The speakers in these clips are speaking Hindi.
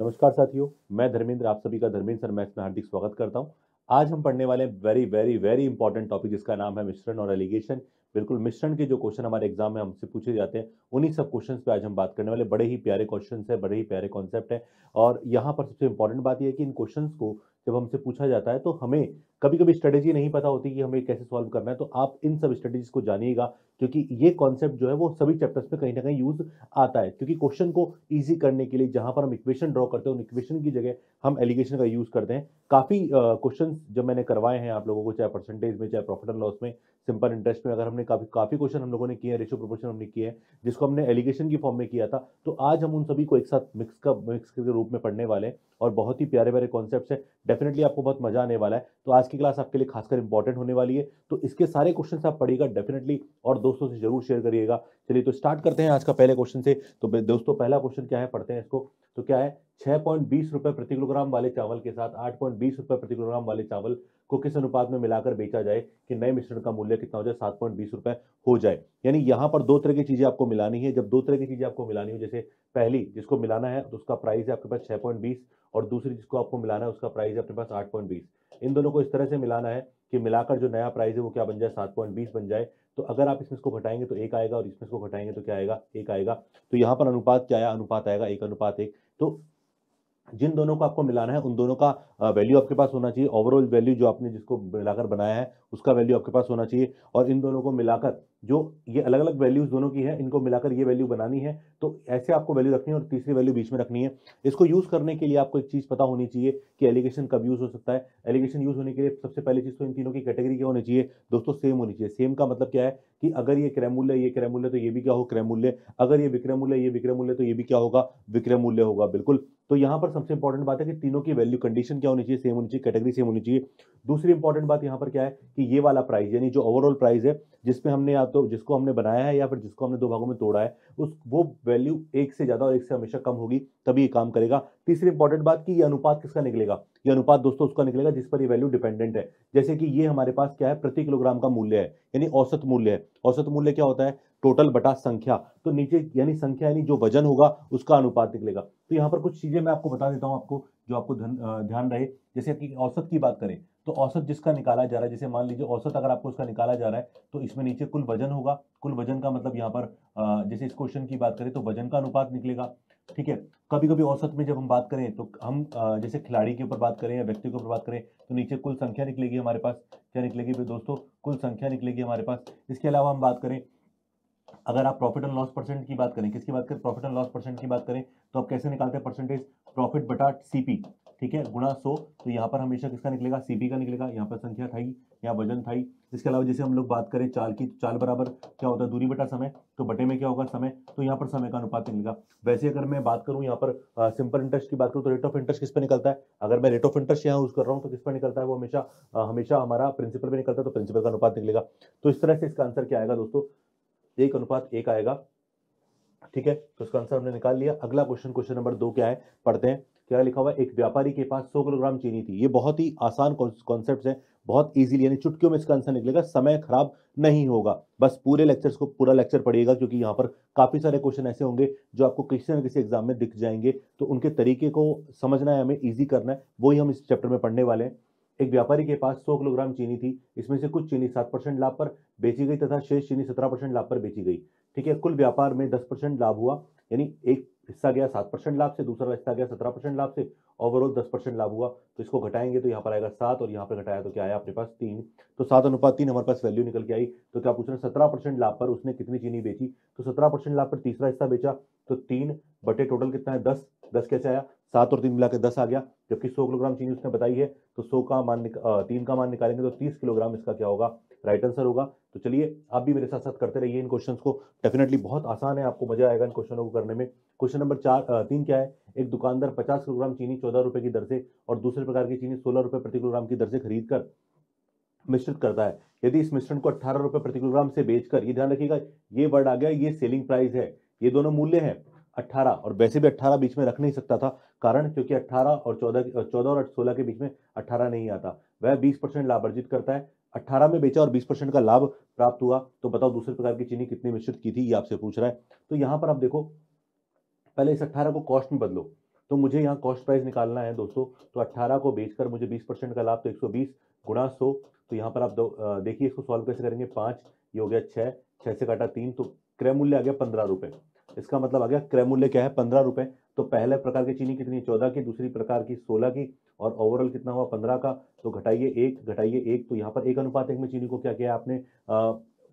नमस्कार साथियों मैं धर्मेंद्र आप सभी का धर्मेंद्र सर मैथ्स में हार्दिक स्वागत करता हूं आज हम पढ़ने वाले very very very important topic जिसका नाम है मिश्रण और एलिगेशन बिल्कुल मिश्रण के जो क्वेश्चन हमारे एग्जाम में हमसे पूछे जाते हैं उन्हीं सब क्वेश्चन पे आज हम बात करने वाले बड़े ही प्यारे क्वेश्चन है बड़े ही प्यारे कॉन्सेप्ट है और यहाँ पर सबसे इंपॉर्टेंट बात यह है कि इन क्वेश्चन को जब हमसे पूछा जाता है तो हमें कभी कभी स्ट्रेटेजी नहीं पता होती कि हमें कैसे सॉल्व करना है तो आप इन सब स्ट्रेटेजीज को जानिएगा क्योंकि ये कॉन्सेप्ट जो है वो सभी चैप्टर्स में कहीं ना कहीं यूज आता है क्योंकि क्वेश्चन को ईजी करने के लिए जहां पर हम इक्वेशन ड्रॉ करते हैं उन इक्वेशन की जगह हम एलिगेशन का यूज करते हैं काफ़ी क्वेश्चन uh, जब मैंने करवाए हैं आप लोगों को चाहे परसेंटेज में चाहे प्रॉफिट एंड लॉस में सिंपल इंटरेस्ट में अगर हमने काफ़ी काफ़ी क्वेश्चन हम लोगों ने किए हैं रेशियो प्रोपोर्शन हमने किए हैं जिसको हमने एलिगेशन की फॉर्म में किया था तो आज हम उन सभी को एक साथ मिक्स का मिक्स के रूप में पढ़ने वाले हैं और बहुत ही प्यारे प्यारे कॉन्सेप्ट है डेफिनेटली आपको बहुत मजा आने वाला है तो आज की क्लास आपके लिए खासकर इंपॉर्टेंट होने वाली है तो इसके सारे क्वेश्चन आप पढ़िएगा डेफिनेटली और दोस्तों से जरूर शेयर करिएगा चलिए तो स्टार्ट करते हैं आज का पहले क्वेश्चन से तो दोस्तों पहला क्वेश्चन क्या है पढ़ते हैं इसको तो क्या है छह पॉइंट बीस रुपए प्रति किलोग्राम वाले चावल के साथ आठ पॉइंट बीस रुपये प्रति किलोग्राम वाले चावल को किस अनुपात में मिलाकर बेचा जाए कि नए मिश्रण का मूल्य कितना हो जाए सात पॉइंट बीस रुपए हो जाए यानी यहाँ पर दो तरह की चीज़ें आपको मिलानी है जब दो तरह की चीज़ें आपको मिलानी हो जैसे पहली जिसको मिलाना है तो उसका प्राइस है आपके पास छह पॉइंट बीस और दूसरी जिसको आपको मिलाना है उसका प्राइस है अपने पास आठ पॉइंट बीस इन दोनों को इस तरह से मिलाना है कि मिलाकर जो नया प्राइस है वो क्या बन जाए सात पॉइंट बीस बन जाए तो अगर आप इसमें इसको घटाएंगे तो एक आएगा और इसमें इसको घटाएंगे तो क्या आएगा एक आएगा तो यहाँ पर अनुपात क्या आया अनुपात आएगा एक अनुपात एक तो जिन दोनों को आपको मिलाना है उन दोनों का वैल्यू आपके पास होना चाहिए ओवरऑल वैल्यू जो आपने जिसको मिलाकर बनाया है उसका वैल्यू आपके पास होना चाहिए और इन दोनों को मिलाकर जो ये अलग अलग वैल्यूज दोनों की है इनको मिलाकर ये वैल्यू बनानी है तो ऐसे आपको वैल्यू रखनी है और तीसरी वैल्यू बीच में रखनी है इसको यूज़ करने के लिए आपको एक चीज़ पता होनी चाहिए कि एलिगेशन कब यूज़ हो सकता है एलिगेशन यूज़ होने के लिए सबसे पहली चीज़ तो इन तीनों की कैटेगरी क्या होनी चाहिए दोस्तों सेम होनी चाहिए सेम का मतलब क्या है कि अगर ये क्रय मूल्य ये क्रय मूल्य तो ये भी क्या हो क्रय मूल्य अगर ये विक्रय मूल्य ये विक्रय मूल्य तो ये भी क्या होगा विक्रय मूल्य होगा बिल्कुल तो यहाँ पर सबसे इंपॉर्टेंट बात है कि तीनों की वैल्यू कंडीशन क्या होनी चाहिए सेम होनी चाहिए कैटेगरी सेम होनी चाहिए दूसरी इंपॉर्टेंट बात यहाँ पर क्या है कि ये वाला प्राइस यानी जो ओवरऑल प्राइस है जिसमें हमने या तो जिसको हमने बनाया है या फिर जिसको हमने दो भागों में तोड़ा है उस वो वैल्यू एक से ज़्यादा और एक से हमेशा कम होगी तभी ये काम करेगा तीसरी इंपॉर्टेंट बात कि ये अनुपात किसका निकलेगा ये अनुपात दोस्तों उसका निकलेगा जिस पर ये वैल्यू डिपेंडेंट है जैसे कि ये हमारे पास क्या है प्रति किलोग्राम का मूल्य है यानी औसत मूल्य है औसत मूल्य क्या होता है टोटल बटा संख्या तो नीचे यानी संख्या यानी जो वजन होगा उसका अनुपात निकलेगा तो यहाँ पर कुछ चीज़ें मैं आपको बता देता हूँ आपको जो आपको ध्यान रहे जैसे कि औसत की बात करें तो औसत जिसका निकाला जा रहा है जैसे मान लीजिए औसत अगर आपको उसका निकाला जा रहा है तो इसमें नीचे कुल वजन होगा कुल वजन का मतलब यहाँ पर जैसे इस क्वेश्चन की बात करें तो वजन का अनुपात निकलेगा ठीक है कभी कभी औसत में जब हम बात करें तो हम जैसे खिलाड़ी के ऊपर बात करें या व्यक्ति के ऊपर बात करें तो नीचे कुल संख्या निकलेगी हमारे पास क्या निकलेगी दोस्तों कुल संख्या निकलेगी हमारे पास इसके अलावा हम बात करें अगर आप प्रॉफिट एंड लॉस परसेंट की बात करें किसकी बात करें प्रॉफिट एंड लॉस परसेंट की बात करें तो आप कैसे निकालते हैं परसेंटेज प्रॉफिट बटा सीपी ठीक है गुणा सो तो यहाँ पर हमेशा किसका निकलेगा सीपी का निकलेगा यहाँ पर संख्या थाई यहाँ वजन थाई इसके अलावा जैसे हम लोग बात करें चाल की चाल बराबर क्या होता है दूरी बटा समय तो बटे में क्या होगा समय तो यहाँ पर समय का अनुपात निकलेगा वैसे अगर मैं बात करूँ यहाँ पर सिंपल इंटरेस्ट की बात करूँ तो रेट ऑफ इंटरेस्ट किस पर निकलता है अगर मैं रेट ऑफ इंटरेस्ट यहाँ यूज कर रहा हूँ तो किस पर निकलता है वो हमेशा हमेशा हमारा प्रिंसिपल पर निकलता है तो प्रिंसिपल का अनुपात निकलेगा तो इस तरह से इसका आंसर क्या आएगा दोस्तों एक अनुपात एक आएगा ठीक है तो उसका आंसर हमने निकाल लिया अगला क्वेश्चन क्वेश्चन नंबर दो क्या है पढ़ते हैं क्या लिखा हुआ है एक व्यापारी के पास 100 किलोग्राम चीनी थी ये बहुत ही आसान कॉन्सेप्ट है बहुत इजीली यानी चुटकियों में इसका आंसर निकलेगा समय खराब नहीं होगा बस पूरे लेक्चर्स को पूरा लेक्चर पढ़िएगा क्योंकि यहाँ पर काफ़ी सारे क्वेश्चन ऐसे होंगे जो आपको किसी ना किसी एग्जाम में दिख जाएंगे तो उनके तरीके को समझना है हमें ईजी करना है वही हम इस चैप्टर में पढ़ने वाले हैं एक व्यापारी के पास 100 किलोग्राम चीनी थी इसमें से कुछ चीनी सात परसेंट लाभ पर बेची गई तथा शेष चीनी सत्रह परसेंट लाभ पर बेची गई ठीक है कुल व्यापार में दस परसेंट लाभ हुआ यानी एक हिस्सा गया सात परसेंट लाभ से दूसरा हिस्सा गया सत्रह परसेंट लाभ से ओवरऑल दस परसेंट लाभ हुआ तो इसको घटाएंगे तो यहाँ पर आएगा सात और यहाँ पर घटाया तो क्या आया अपने पास तीन तो सात अनुपात तीन हमारे पास वैल्यू निकल के आई तो क्या पूछ रहे हैं सत्रह परसेंट लाभ पर उसने कितनी चीनी बेची तो सत्रह परसेंट लाभ पर तीसरा हिस्सा बेचा तो तीन बटे टोटल कितना है दस दस कैसे आया सात और तीन मिला के दस आ गया जबकि सौ किलोग्राम चीनी उसने बताई है तो सौ का मान तीन का मान निकालेंगे तो तीस किलोग्राम इसका क्या होगा राइट आंसर होगा तो चलिए आप भी मेरे साथ साथ करते रहिए इन क्वेश्चंस को डेफिनेटली बहुत आसान है आपको मजा आएगा इन क्वेश्चनों को करने में क्वेश्चन नंबर चार तीन क्या है एक दुकानदार पचास किलोग्राम चीनी चौदह रुपए की दर से और दूसरे प्रकार की चीनी सोलह रुपये प्रति किलोग्राम की दर से खरीद कर मिश्रित करता है यदि इस मिश्रण को अट्ठारह रुपए प्रति किलोग्राम से बेचकर ये ध्यान रखिएगा ये वर्ड आ गया ये सेलिंग प्राइस है ये दोनों मूल्य है अट्ठारह और वैसे भी अट्ठारह बीच में रख नहीं सकता था कारण क्योंकि अट्ठारह और चौदह चौदह और सोलह के बीच में अट्ठारह नहीं आता वह बीस परसेंट लाभ अर्जित करता है अट्ठारह में बेचा और बीस परसेंट का लाभ प्राप्त हुआ तो बताओ दूसरे प्रकार की चीनी कितनी मिश्रित की थी ये आपसे पूछ रहा है तो यहाँ पर आप देखो पहले इस अट्ठारह को कॉस्ट में बदलो तो मुझे यहाँ कॉस्ट प्राइस निकालना है दोस्तों तो अट्ठारह को बेचकर मुझे बीस परसेंट का लाभ तो एक सौ बीस गुणा सौ तो यहाँ पर आप देखिए इसको सॉल्व कैसे करेंगे पाँच ये हो गया छः छः से काटा तीन तो क्रय मूल्य आ गया पंद्रह रुपये इसका मतलब आ गया क्रय मूल्य क्या है पंद्रह रुपए तो पहले प्रकार की चीनी कितनी चौदह की दूसरी प्रकार की सोलह की और ओवरऑल कितना हुआ पंद्रह का तो घटाइए एक घटाइए एक तो यहाँ पर एक अनुपात एक में चीनी को क्या किया आपने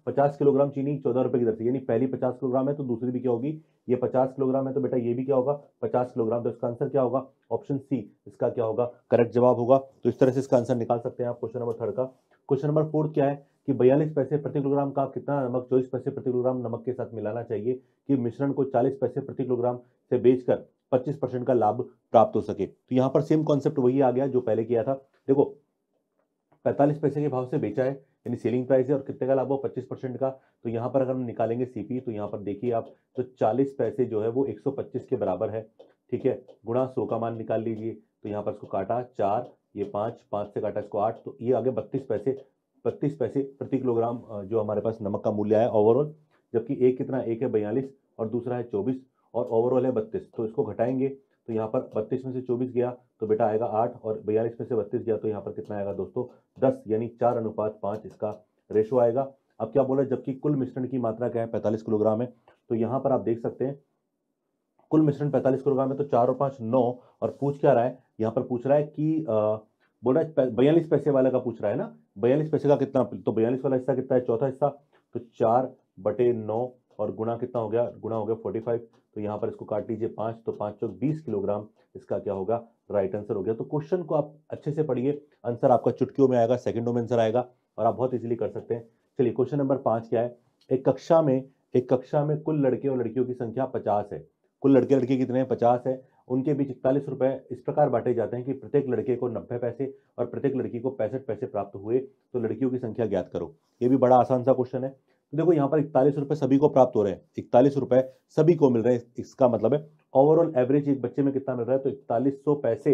पचास किलोग्राम चीनी चौदह रुपए की दर से यानी पहली पचास किलोग्राम है तो दूसरी भी क्या होगी ये पचास किलोग्राम है तो बेटा ये भी क्या होगा पचास किलोग्राम तो इसका आंसर क्या होगा ऑप्शन सी इसका क्या होगा करेक्ट जवाब होगा तो इस तरह से इसका आंसर निकाल सकते हैं आप क्वेश्चन नंबर थर्ड का क्वेश्चन नंबर फोर्थ क्या है कि बयालीस पैसे प्रति किलोग्राम का कितना नमक चौबीस पैसे प्रति किलोग्राम नमक के साथ मिलाना चाहिए कि मिश्रण को चालीस पैसे प्रति किलोग्राम से बेचकर पच्चीस परसेंट का लाभ प्राप्त हो सके तो यहाँ पर सेम कॉन्सेप्ट वही आ गया जो पहले किया था देखो पैंतालीस पैसे के भाव से बेचा है यानी सेलिंग प्राइस है और कितने का लाभ हो पच्चीस परसेंट का तो यहाँ पर अगर हम निकालेंगे सीपी e, तो यहाँ पर देखिए आप तो चालीस पैसे जो है वो एक सौ पच्चीस के बराबर है ठीक है गुणा सो का मान निकाल लीजिए तो यहाँ पर इसको काटा चार ये पाँच पाँच से काटा इसको आठ तो ये आगे बत्तीस पैसे बत्तीस पैसे प्रति किलोग्राम जो हमारे पास नमक का मूल्य है ओवरऑल जबकि एक कितना एक है बयालीस और दूसरा है चौबीस और ओवरऑल है बत्तीस तो इसको घटाएंगे तो यहाँ पर बत्तीस में से चौबीस गया तो बेटा आएगा आठ और बयालीस में से बत्तीस गया तो यहाँ पर कितना आएगा दोस्तों दस यानी चार अनुपात पाँच इसका रेशो आएगा अब क्या बोला जबकि कुल मिश्रण की मात्रा क्या है पैंतालीस किलोग्राम है तो यहाँ पर आप देख सकते हैं कुल मिश्रण पैंतालीस किलोग्राम है तो चार और पाँच नौ और पूछ क्या रहा है यहाँ पर पूछ रहा है कि बोल रहा है बयालीस पैसे वाले का पूछ रहा है ना बयालीस पैसे का कितना तो बयालीस वाला हिस्सा कितना है चौथा हिस्सा तो चार बटे नौ और गुणा कितना हो गया गुणा हो गया फोर्टी फाइव तो यहाँ पर इसको काट लीजिए पाँच तो पाँच चौक बीस किलोग्राम इसका क्या होगा राइट आंसर हो गया तो क्वेश्चन को आप अच्छे से पढ़िए आंसर आपका चुटकियों में आएगा सेकेंडों में आंसर आएगा और आप बहुत ईजिली कर सकते हैं चलिए क्वेश्चन नंबर पाँच क्या है एक कक्षा में एक कक्षा में कुल लड़के और लड़कियों की संख्या पचास है कुल लड़के लड़के कितने हैं पचास है उनके बीच इकतालीस रुपए इस प्रकार बांटे जाते हैं कि प्रत्येक लड़के को नब्बे पैसे और प्रत्येक लड़की को पैंसठ पैसे प्राप्त हुए तो लड़कियों की संख्या ज्ञात करो ये भी बड़ा आसान सा क्वेश्चन है तो देखो यहाँ पर इकतालीस रुपए सभी को प्राप्त हो रहे हैं इकतालीस रुपए सभी को मिल रहे हैं इसका मतलब है ओवरऑल एवरेज एक बच्चे में कितना मिल रहा है तो इकतालीस सौ पैसे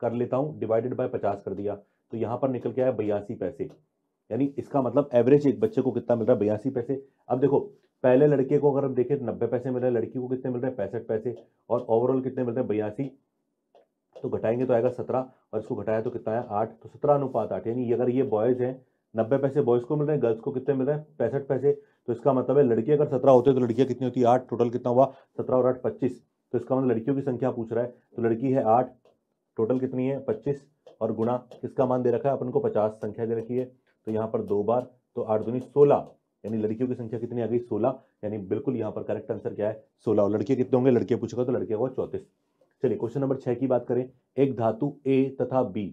कर लेता हूँ डिवाइडेड बाय पचास कर दिया तो यहाँ पर निकल के आया बयासी पैसे यानी इसका मतलब एवरेज एक बच्चे को कितना मिल रहा है बयासी पैसे अब देखो पहले लड़के को अगर आप देखें तो नब्बे पैसे मिल रहे हैं लड़की को कितने मिल रहे हैं पैंसठ पैसे और ओवरऑल कितने मिल रहे हैं बयासी तो घटाएंगे तो आएगा सत्रह और इसको घटाया तो कितना है आठ तो सत्रह अनुपात आठ यानी अगर ये बॉयज़ हैं नब्बे पैसे बॉयज़ को मिल रहे हैं गर्ल्स को कितने मिल रहे हैं पैंसठ पैसे तो इसका मतलब है लड़के अगर सत्रह होते तो लड़कियाँ कितनी होती है आठ टोटल कितना हुआ सत्रह और आठ पच्चीस तो इसका मतलब लड़कियों की संख्या पूछ रहा है तो लड़की है आठ टोटल कितनी है पच्चीस और गुणा किसका मान दे रखा है अपन को पचास संख्या दे रखी है तो यहाँ पर दो बार तो आठ दूनी सोलह यानी लड़कियों की संख्या कितनी आ गई सोलह यानी बिल्कुल यहाँ पर करेक्ट आंसर क्या है सोलह और लड़के कितने होंगे लड़के पूछेगा तो लड़के होगा चौतीस चलिए क्वेश्चन नंबर छह की बात करें एक धातु ए तथा बी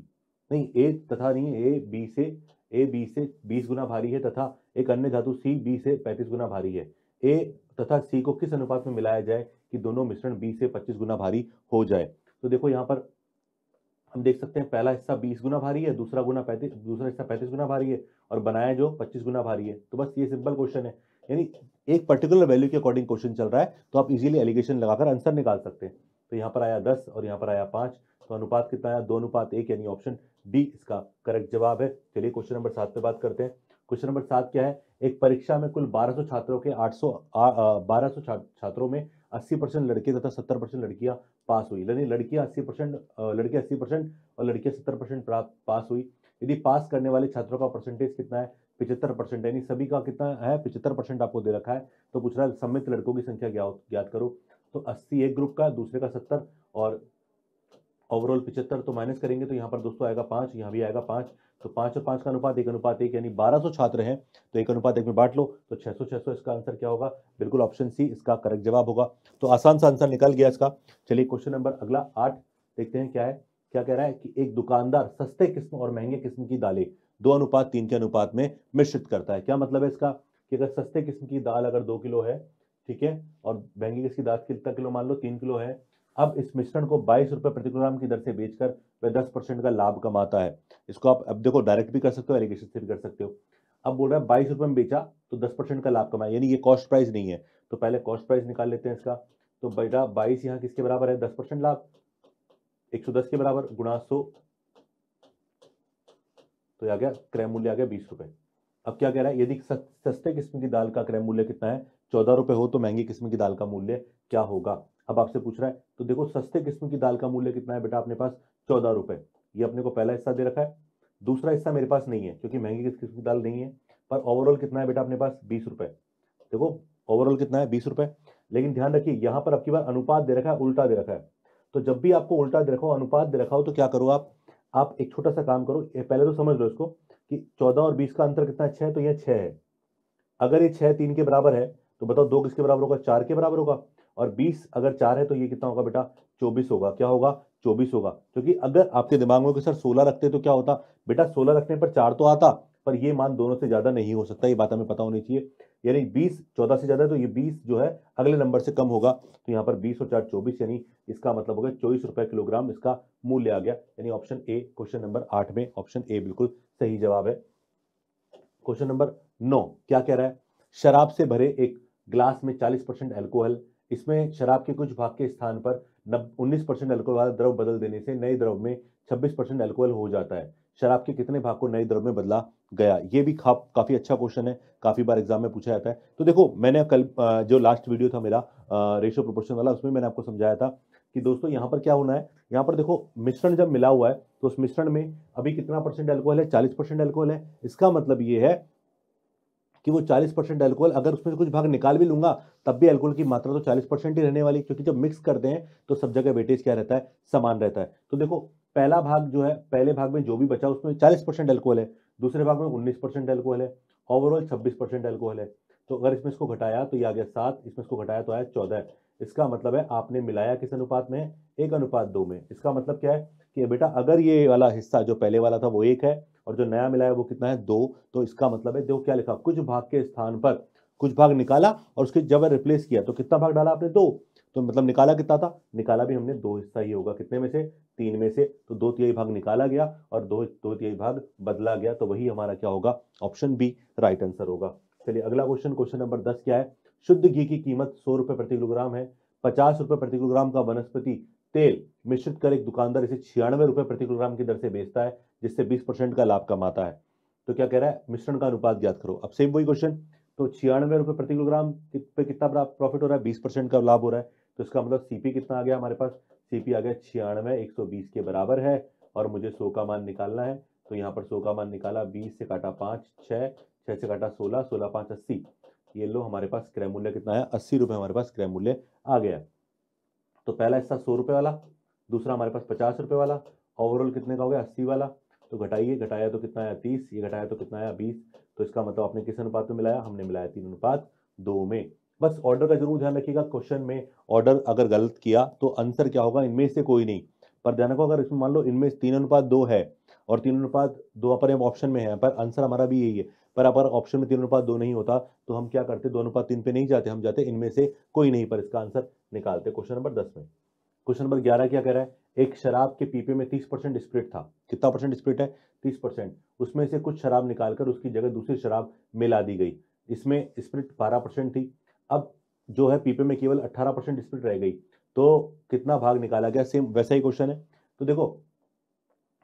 नहीं ए तथा नहीं ए बी से ए बी से बीस गुना भारी है तथा एक अन्य धातु सी बी से पैंतीस गुना भारी है ए तथा सी को किस अनुपात में मिलाया जाए कि दोनों मिश्रण बी से पच्चीस गुना भारी हो जाए तो देखो यहाँ पर हम देख सकते हैं पहला हिस्सा बीस गुना भारी है दूसरा गुना पैंतीस दूसरा हिस्सा पैंतीस गुना भारी है और बनाया जो पच्चीस गुना भारी है तो बस ये सिंपल क्वेश्चन है यानी एक पर्टिकुलर वैल्यू के अकॉर्डिंग क्वेश्चन चल रहा है तो आप इजीली एलिगेशन लगाकर आंसर निकाल सकते हैं तो यहाँ पर आया दस और यहाँ पर आया पाँच तो अनुपात कितना आया दो अनुपात एक यानी ऑप्शन डी इसका करेक्ट जवाब है चलिए क्वेश्चन नंबर सात पे बात करते हैं क्वेश्चन नंबर सात क्या है एक परीक्षा में कुल बारह छात्रों के आठ सौ छात्रों में अस्सी लड़के तथा सत्तर परसेंट पास हुई यानी लड़कियां 80 परसेंट लड़के 80 परसेंट और लड़कियां 70 परसेंट पास हुई यदि पास करने वाले छात्रों का परसेंटेज कितना है पिछहत्तर परसेंट यानी सभी का कितना है पिछहत्तर परसेंट आपको दे रखा है तो पूछ रहा है सम्मिलित लड़कों की संख्या ज्ञात करो तो अस्सी एक ग्रुप का दूसरे का सत्तर और ओवरऑल पिछहत्तर तो माइनस करेंगे तो यहाँ पर दोस्तों आएगा पाँच यहाँ भी आएगा पाँच तो पाँच सौ पाँच का अनुपात एक अनुपात एक यानी बारह सौ छात्र हैं तो एक अनुपात एक में बांट लो तो सौ छः सौ इसका आंसर क्या होगा बिल्कुल ऑप्शन सी इसका करेक्ट जवाब होगा तो आसान सा आंसर निकल गया इसका चलिए क्वेश्चन नंबर अगला आठ देखते हैं क्या है क्या कह रहा है कि एक दुकानदार सस्ते किस्म और महंगे किस्म की दालें दो अनुपात तीन के अनुपात में मिश्रित करता है क्या मतलब है इसका कि अगर सस्ते किस्म की दाल अगर दो किलो है ठीक है और महंगी किस्म की दाल कितना किलो मान लो तीन किलो है अब इस मिश्रण को बाईस रुपये प्रति किलोग्राम की दर से बेचकर वह दस परसेंट का लाभ कमाता है इसको आप अब देखो डायरेक्ट भी कर सकते हो एलिगेशन से भी कर सकते हो अब बोल रहा है बाईस रुपये में बेचा तो दस परसेंट का लाभ कमाया यानी ये कॉस्ट प्राइस नहीं है तो पहले कॉस्ट प्राइस निकाल लेते हैं इसका तो बेटा बाईस यहाँ किसके बराबर है दस परसेंट लाभ एक सौ दस के बराबर गुणा सौ तो आ गया क्रय मूल्य आ गया बीस रुपये अब क्या कह रहा है यदि सस्ते किस्म की दाल का क्रय मूल्य कितना है चौदह रुपये हो तो महंगी किस्म की दाल का मूल्य क्या होगा अब आपसे पूछ रहा है तो देखो सस्ते किस्म की दाल का मूल्य कितना है बेटा अपने पास चौदह रुपए ये अपने को पहला हिस्सा दे रखा है दूसरा हिस्सा मेरे पास नहीं है क्योंकि महंगी किस किस्म की दाल नहीं है पर ओवरऑल कितना है बेटा अपने पास बीस रुपए देखो ओवरऑल कितना है बीस रुपए लेकिन ध्यान रखिए यहाँ पर आपकी बार अनुपात दे रखा है उल्टा दे रखा है तो जब भी आपको उल्टा दे रखा हो अनुपात दे रखा हो तो क्या करो आप आप एक छोटा सा काम करो पहले तो समझ लो इसको कि चौदह और बीस का अंतर कितना छह है तो यह छह है अगर ये छह तीन के बराबर है तो बताओ दो किसके बराबर होगा चार के बराबर होगा और बीस अगर चार है तो ये कितना होगा बेटा चौबीस होगा क्या होगा चौबीस होगा क्योंकि अगर आपके दिमाग में सर सोलह रखते तो क्या होता बेटा सोलह रखने पर चार तो आता पर ये मान दोनों से ज्यादा नहीं हो सकता ये बात हमें पता होनी चाहिए यानी बीस चौदह से ज्यादा तो ये बीस जो है अगले नंबर से कम होगा तो यहाँ पर बीस और चार चौबीस यानी इसका मतलब होगा चौबीस रुपए किलोग्राम इसका मूल्य आ गया यानी ऑप्शन ए क्वेश्चन नंबर आठ में ऑप्शन ए बिल्कुल सही जवाब है क्वेश्चन नंबर नौ क्या कह रहा है शराब से भरे एक ग्लास में चालीस परसेंट एल्कोहल इसमें शराब के कुछ भाग के स्थान पर नब उन्नीस परसेंट एल्कोहल वाला द्रव बदल देने से नए द्रव में छब्बीस परसेंट एल्कोहल हो जाता है शराब के कितने भाग को नए द्रव में बदला गया ये भी खा काफ़ी अच्छा क्वेश्चन है काफ़ी बार एग्जाम में पूछा जाता है तो देखो मैंने कल जो लास्ट वीडियो था मेरा रेशो प्रोपोर्शन वाला उसमें मैंने आपको समझाया था कि दोस्तों यहाँ पर क्या होना है यहाँ पर देखो मिश्रण जब मिला हुआ है तो उस मिश्रण में अभी कितना परसेंट एल्कोहल है चालीस परसेंट एल्कोहल है इसका मतलब ये है कि वो 40 परसेंट एल्कोहल अगर उसमें से कुछ भाग निकाल भी लूंगा तब भी एल्कोहल की मात्रा तो 40 परसेंट ही रहने वाली क्योंकि जब मिक्स करते हैं तो सब जगह वेटेज क्या रहता है समान रहता है तो देखो पहला भाग जो है पहले भाग में जो भी बचा उसमें चालीस परसेंट एल्कोहल है दूसरे भाग में उन्नीस परसेंट है ओवरऑल छब्बीस परसेंट एल्कोहल है तो अगर इसमें इसको घटाया तो ये आ गया सात इसमें इसको घटाया तो आया चौदह इसका मतलब है आपने मिलाया किस अनुपात में एक अनुपात दो में इसका मतलब क्या है कि बेटा अगर ये वाला हिस्सा जो पहले वाला था वो एक है और जो नया मिला है वो कितना है दो तो इसका मतलब है देखो क्या लिखा कुछ भाग के स्थान पर कुछ भाग निकाला और उसके जब रिप्लेस किया तो कितना भाग डाला आपने दो तो मतलब निकाला कितना था निकाला भी हमने दो हिस्सा ही होगा कितने में से तीन में से तो दो तिहाई भाग निकाला गया और दो दो तिहाई भाग बदला गया तो वही हमारा क्या होगा ऑप्शन बी राइट आंसर होगा चलिए अगला क्वेश्चन क्वेश्चन नंबर दस क्या है शुद्ध घी की कीमत सौ रुपये प्रति किलोग्राम है पचास रुपये प्रति किलोग्राम का वनस्पति तेल मिश्रित कर एक दुकानदार इसे छियानवे रुपए प्रति किलोग्राम की दर से बेचता है जिससे बीस परसेंट का लाभ कमाता है तो क्या कह रहा है मिश्रण का अनुपात ज्ञात करो अब सेम वही क्वेश्चन तो छियानवे रुपए प्रति किलोग्राम पे कितना प्रॉफिट हो रहा है बीस परसेंट का लाभ हो रहा है तो इसका मतलब सीपी कितना आ गया हमारे पास सीपी आ गया छियानवे एक के बराबर है और मुझे सो का मान निकालना है तो यहाँ पर सो का मान निकाला बीस से काटा पांच छह छह से काटा सोलह सोलह पांच अस्सी ये लो हमारे पास क्रय मूल्य कितना है अस्सी रुपये हमारे पास क्रय मूल्य आ गया है तो पहला हिस्सा सौ रुपये वाला दूसरा हमारे पास पचास रुपये वाला ओवरऑल कितने का हो गया अस्सी वाला तो घटाइए घटाया तो कितना आया तीस ये घटाया तो कितना आया बीस तो इसका मतलब आपने किस अनुपात में मिलाया हमने मिलाया तीन अनुपात दो में बस ऑर्डर का जरूर ध्यान रखिएगा क्वेश्चन में ऑर्डर अगर गलत किया तो आंसर क्या होगा इनमें से कोई नहीं पर ध्यान रखो अगर इसमें मान लो इनमें तीन अनुपात दो है और तीन अनुपात दो अपर हम ऑप्शन में है पर आंसर हमारा भी यही है पर अगर ऑप्शन में तीन अनुपात दो नहीं होता तो हम क्या करते दो अनुपात तीन पे नहीं जाते हम जाते इनमें से कोई नहीं पर इसका आंसर निकालते क्वेश्चन नंबर दस में क्वेश्चन नंबर ग्यारह क्या कह रहा है एक शराब के पीपे में तीस परसेंट स्प्रिट था कितना परसेंट स्प्रिट है तीस परसेंट उसमें से कुछ शराब निकालकर उसकी जगह दूसरी शराब मिला दी गई इसमें स्प्रिट बारह परसेंट थी अब जो है पीपे में केवल अट्ठारह परसेंट स्प्रिट रह गई तो कितना भाग निकाला गया सेम वैसा ही क्वेश्चन है तो देखो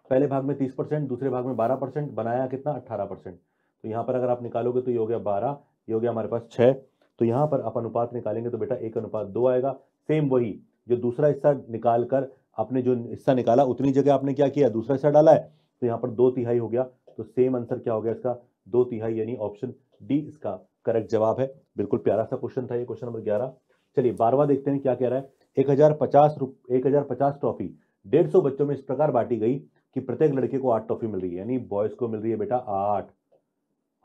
पहले भाग में तीस परसेंट दूसरे भाग में बारह परसेंट बनाया कितना अट्ठारह परसेंट तो यहाँ पर अगर आप निकालोगे तो ये हो गया बारह ये हो गया हमारे पास छः तो यहां पर आप अनुपात निकालेंगे तो बेटा एक अनुपात दो आएगा सेम वही जो दूसरा हिस्सा निकाल कर आपने जो हिस्सा निकाला उतनी जगह आपने क्या किया दूसरा हिस्सा डाला है तो यहाँ पर दो तिहाई हो गया तो सेम आंसर क्या हो गया इसका दो तिहाई यानी ऑप्शन डी इसका करेक्ट जवाब है बिल्कुल प्यारा सा क्वेश्चन था ये क्वेश्चन नंबर ग्यारह चलिए बारवा देखते हैं क्या कह रहा है एक हजार पचास रुप एक हजार पचास ट्रॉफी डेढ़ सौ बच्चों में इस प्रकार बांटी गई कि प्रत्येक लड़के को आठ ट्रॉफी मिल रही है यानी बॉयज को मिल रही है बेटा आठ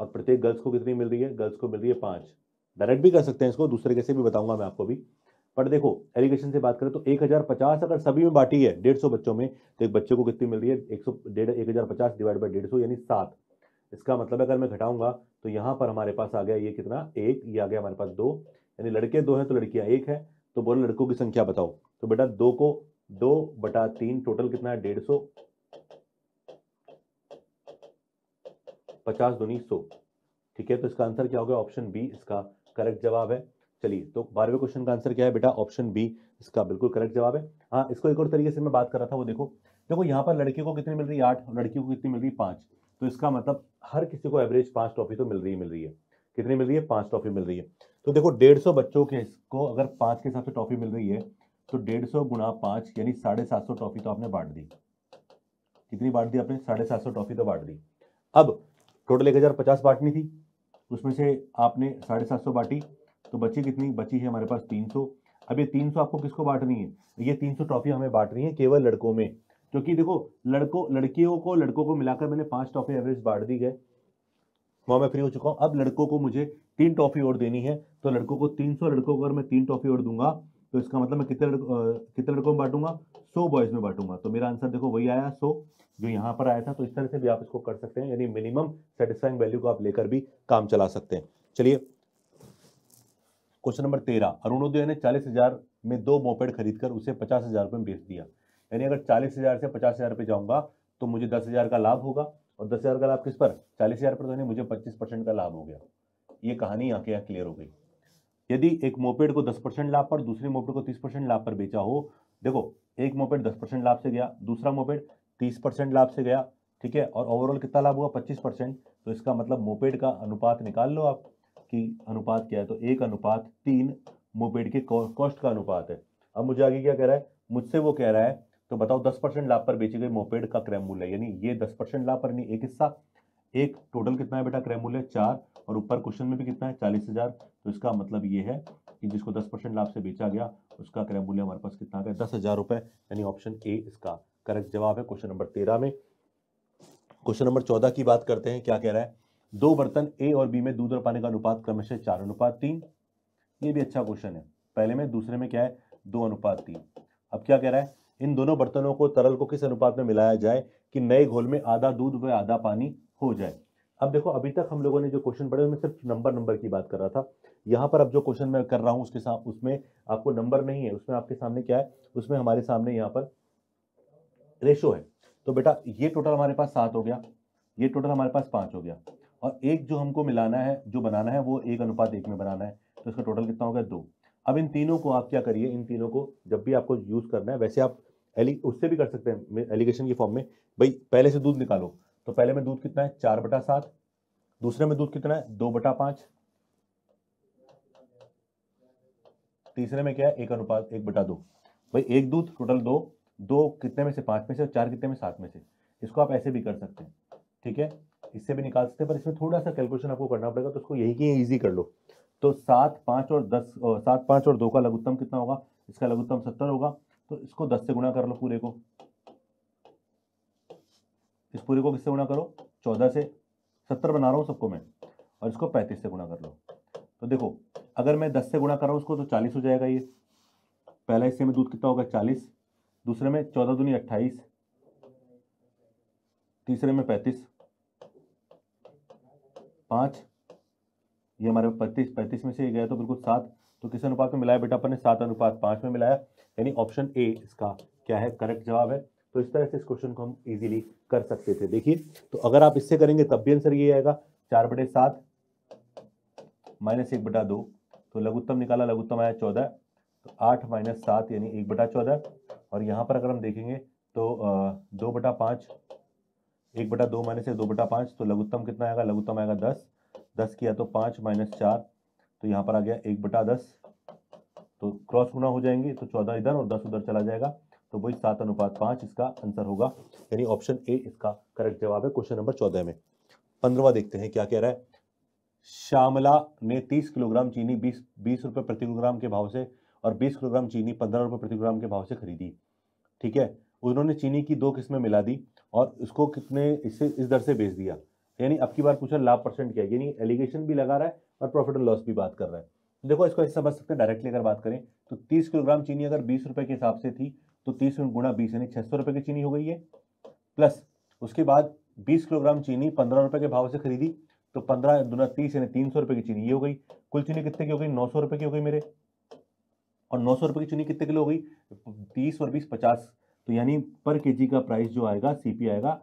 और प्रत्येक गर्ल्स को कितनी मिल रही है गर्ल्स को मिल रही है पांच डायरेक्ट भी कर सकते हैं इसको दूसरे कैसे भी बताऊंगा मैं आपको भी बट देखो एलिगेशन से बात करें तो एक हज़ार पचास अगर सभी में बांटी है डेढ़ सौ बच्चों में तो एक बच्चे को कितनी मिल रही है एक सौ डेढ़ एक हज़ार पचास डिवाइड बाई डेढ़ सौ यानी सात इसका मतलब अगर मैं घटाऊंगा तो यहाँ पर हमारे पास आ गया ये कितना एक ये आ गया हमारे पास दो यानी लड़के दो हैं तो लड़कियाँ एक है तो बोलो लड़कों की संख्या बताओ तो बेटा दो को दो बटा तीन टोटल कितना है डेढ़ सौ पचास दुनी सौ ठीक है तो इसका आंसर क्या होगा ऑप्शन बी इसका करेक्ट जवाब है चलिए तो बारहवें क्वेश्चन का आंसर क्या है बेटा ऑप्शन बी इसका बिल्कुल करेक्ट जवाब है हाँ इसको एक और तरीके से मैं बात कर रहा था वो देखो देखो यहाँ पर लड़के को कितनी मिल रही है आठ लड़की को कितनी मिल रही है पाँच तो इसका मतलब हर किसी को एवरेज पाँच ट्रॉफी तो मिल रही मिल रही है कितनी मिल रही है पाँच ट्रॉफी मिल रही है तो देखो डेढ़ सौ बच्चों के इसको अगर पाँच के हिसाब से ट्रॉफी मिल रही है तो डेढ़ सौ गुणा पाँच यानी साढ़े सात सौ ट्रॉफी तो आपने बांट दी कितनी बांट दी आपने साढ़े सात सौ ट्रॉफी तो बांट दी अब टोटल एक हज़ार पचास बांटनी थी उसमें से आपने साढ़े सात सौ बांटी तो बची कितनी बची है हमारे पास तीन सौ अब ये तीन सौ आपको किसको बांटनी है ये तीन सौ ट्रॉफी हमें बांटनी है केवल लड़कों में क्योंकि देखो लड़कों लड़कियों को लड़कों को मिलाकर मैंने पांच ट्रॉफी एवरेज बांट दी है वहां मैं फ्री हो चुका हूँ अब लड़कों को मुझे तीन ट्रॉफी और देनी है तो लड़कों को तीन सौ लड़कों को अगर मैं तीन ट्रॉफी और दूंगा तो इसका मतलब मैं कितने कितने लड़कों में बांटूंगा सो बॉयज में बांटूंगा तो मेरा आंसर देखो वही आया सो जो यहाँ पर आया था तो इस तरह से भी आप इसको कर सकते हैं यानी मिनिमम सेटिस्फाइंग वैल्यू को आप लेकर भी काम चला सकते हैं चलिए क्वेश्चन नंबर तेरह अरुणोदय ने चालीस हजार में दो मोपेड खरीद कर उसे पचास हजार रुपये में बेच दिया यानी अगर चालीस हजार से पचास हजार रुपये जाऊंगा तो मुझे दस हजार का लाभ होगा और दस हजार का लाभ किस पर चालीस हजार पर तो मुझे पच्चीस परसेंट का लाभ हो गया ये कहानी यहाँ के यहाँ क्लियर हो गई यदि एक मोपेड को दस परसेंट लाभ पर दूसरे मोपेड को तीस परसेंट लाभ पर बेचा हो देखो एक मोपेड दस परसेंट लाभ से गया दूसरा मोपेड तीस परसेंट लाभ से गया ठीक है और ओवरऑल कितना लाभ हुआ पच्चीस परसेंट तो इसका मतलब मोपेड का अनुपात निकाल लो आप कि अनुपात क्या है तो एक अनुपात तीन मोपेड के कॉस्ट का अनुपात है अब मुझे आगे क्या कह रहा है मुझसे वो कह रहा है तो बताओ दस परसेंट लाभ पर बेची गई मोपेड का क्रैम मूल्य यानी ये दस परसेंट लाभ पर नहीं एक हिस्सा एक टोटल कितना है बेटा क्रय मूल्य चार और ऊपर क्वेश्चन में भी कितना है चालीस हजार तो इसका मतलब ये है कि जिसको दस परसेंट लाभ से बेचा गया उसका क्रय मूल्य हमारे पास कितना है दस हजार रुपए यानी ऑप्शन ए इसका करेक्ट जवाब है क्वेश्चन नंबर तेरह में क्वेश्चन नंबर चौदह की बात करते हैं क्या कह रहा है दो बर्तन ए और बी में दूध और पानी का अनुपात क्रमशः चार अनुपात तीन ये भी अच्छा क्वेश्चन है पहले में दूसरे में क्या है दो अनुपात तीन अब क्या कह रहा है इन दोनों बर्तनों को तरल को किस अनुपात में मिलाया जाए कि नए घोल में आधा दूध व आधा पानी हो जाए अब देखो अभी तक हम लोगों ने जो क्वेश्चन पढ़े उनमें सिर्फ नंबर नंबर की बात कर रहा था यहाँ पर अब जो क्वेश्चन मैं कर रहा हूँ उसके साथ उसमें आपको नंबर नहीं है उसमें आपके सामने क्या है उसमें हमारे सामने यहाँ पर रेशो है तो बेटा ये टोटल हमारे पास सात हो गया ये टोटल हमारे पास पाँच हो गया और एक जो हमको मिलाना है जो बनाना है वो एक अनुपात एक में बनाना है तो इसका टोटल कितना हो गया दो अब इन तीनों को आप क्या करिए इन तीनों को जब भी आपको यूज़ करना है वैसे आप एली उससे भी कर सकते हैं एलिगेशन के फॉर्म में भाई पहले से दूध निकालो तो पहले में दूध कितना है चार बटा सात दूसरे में दूध कितना है दो बटा पांच तीसरे में क्या है एक अनुपात एक बटा दो भाई एक दूध टोटल दो दो कितने में से पांच में से और चार कितने में सात में से इसको आप ऐसे भी कर सकते हैं ठीक है इससे भी निकाल सकते हैं पर इसमें थोड़ा सा कैलकुलेशन आपको करना पड़ेगा तो इसको यही की ईजी कर लो तो सात पांच और दस सात पांच और दो का लघुत्तम कितना होगा इसका लघुत्तम सत्तर होगा तो इसको दस से गुणा कर लो पूरे को इस पूरे को किससे गुणा करो चौदह से सत्तर बना रहा हूँ सबको मैं और इसको पैंतीस से गुणा कर लो तो देखो अगर मैं दस से गुणा कर रहा हूँ उसको तो चालीस हो जाएगा ये पहला हिस्से में दूध कितना होगा चालीस दूसरे में चौदह दूनी अट्ठाईस तीसरे में पैंतीस पाँच ये हमारे पैंतीस पैंतीस में से ये गया तो बिल्कुल सात तो किस अनुपात में मिलाया बेटा अपन ने सात अनुपात पाँच में मिलाया यानी ऑप्शन ए इसका क्या है करेक्ट जवाब है तो इस तरह से इस क्वेश्चन को हम इजीली कर सकते थे देखिए तो अगर आप इससे करेंगे तब भी आंसर ये आएगा चार बटे सात माइनस एक बटा दो तो लघुत्तम निकाला लघुत्तम आया चौदह तो आठ माइनस सात यानी एक बटा चौदह और यहाँ पर अगर हम देखेंगे तो दो बटा पाँच एक बटा दो माइनस दो बटा पाँच तो लघुत्तम कितना आएगा लघुत्तम आएगा दस दस किया तो पाँच माइनस चार तो यहाँ पर आ गया एक बटा दस तो क्रॉस गुना हो जाएंगे तो चौदह इधर और दस उधर चला जाएगा तो वही सात अनुपात पांच इसका आंसर होगा यानी ऑप्शन ए इसका करेक्ट जवाब है क्वेश्चन नंबर चौदह में पंद्रवा देखते हैं क्या कह रहा है श्यामला ने तीस किलोग्राम चीनी बीस बीस रुपए प्रति किलोग्राम के भाव से और बीस किलोग्राम चीनी पंद्रह रुपए प्रति किलोग्राम के भाव से खरीदी ठीक है उन्होंने चीनी की दो किस्में मिला दी और इसको कितने इससे इस दर से बेच दिया यानी अब की बार पूछा लाभ परसेंट क्या है यानी एलिगेशन भी लगा रहा है और प्रॉफिट एंड लॉस भी बात कर रहा है देखो इसको ऐसे समझ सकते हैं डायरेक्टली अगर बात करें तो तीस किलोग्राम चीनी अगर बीस रुपए के हिसाब से थी तो तीस गुणा बीस यानी छह सौ रुपए की चीनी हो गई है प्लस उसके बाद बीस किलोग्राम चीनी पंद्रह रुपए के भाव से खरीदी तो पंद्रह दुना तीस यानी तीन सौ रुपए की चीनी ये हो गई कुल चीनी कितने की हो गई नौ सौ रुपए की हो गई मेरे और नौ सौ रुपए की चीनी कितने किलो हो गई तीस और बीस पचास तो यानी पर के का प्राइस जो आएगा सी आएगा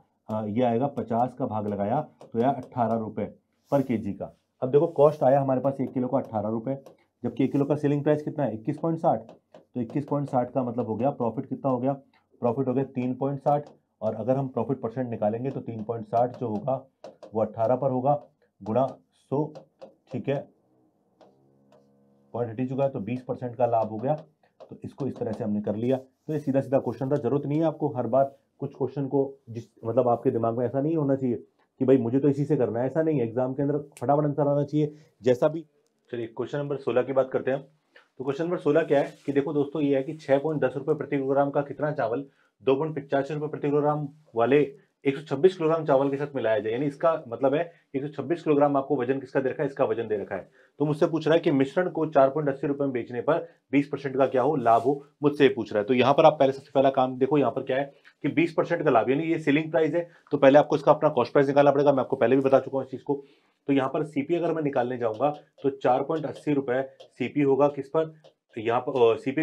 ये आएगा पचास का भाग लगाया तो यार अट्ठारह रुपए पर के का अब देखो कॉस्ट आया हमारे पास एक किलो का अट्ठारह रुपए जबकि एक किलो का सेलिंग प्राइस कितना है इक्कीस पॉइंट साठ तो 21.60 का मतलब हो गया प्रॉफिट कितना हो गया प्रॉफिट हो गया 3.60 और अगर हम प्रॉफिट परसेंट निकालेंगे तो 3.60 जो होगा वो 18 पर होगा गुणा 100 ठीक है पॉइंट हटी चुका है तो 20 परसेंट का लाभ हो गया तो इसको इस तरह से हमने कर लिया तो ये सीधा सीधा क्वेश्चन था जरूरत नहीं है आपको हर बार कुछ क्वेश्चन को जिस मतलब आपके दिमाग में ऐसा नहीं होना चाहिए कि भाई मुझे तो इसी से करना है ऐसा नहीं एग्जाम के अंदर फटाफट आंसर आना चाहिए जैसा भी चलिए क्वेश्चन नंबर सोलह की बात करते हैं तो क्वेश्चन नंबर सोलह क्या है कि देखो दोस्तों ये है कि छह पॉइंट दस रुपए प्रति किलोग्राम का कितना चावल दो पॉइंट पिचासी रुपए प्रति किलोग्राम वाले 126 किलोग्राम चावल के साथ मिलाया जाए यानी इसका मतलब है 126 किलोग्राम आपको वजन किसका दे रखा है इसका वजन दे रखा है तो मुझसे पूछ रहा है कि मिश्रण को चार पॉइंट अस्सी रुपए में बेचने पर 20 परसेंट का क्या हो लाभ हो मुझसे पूछ रहा है तो यहाँ पर आप पहले सबसे पहला काम देखो यहाँ पर क्या है कि बीस परसेंट का लाभ यानी ये सेलिंग प्राइस है तो पहले आपको इसका अपना कॉस्ट प्राइस निकालना पड़ेगा मैं आपको पहले भी बता चुका हूँ इस चीज को तो यहाँ पर सीपी अगर मैं निकालने जाऊंगा तो चार पॉइंट अस्सी रुपए सीपी होगा किस पर यहाँ पर सीपी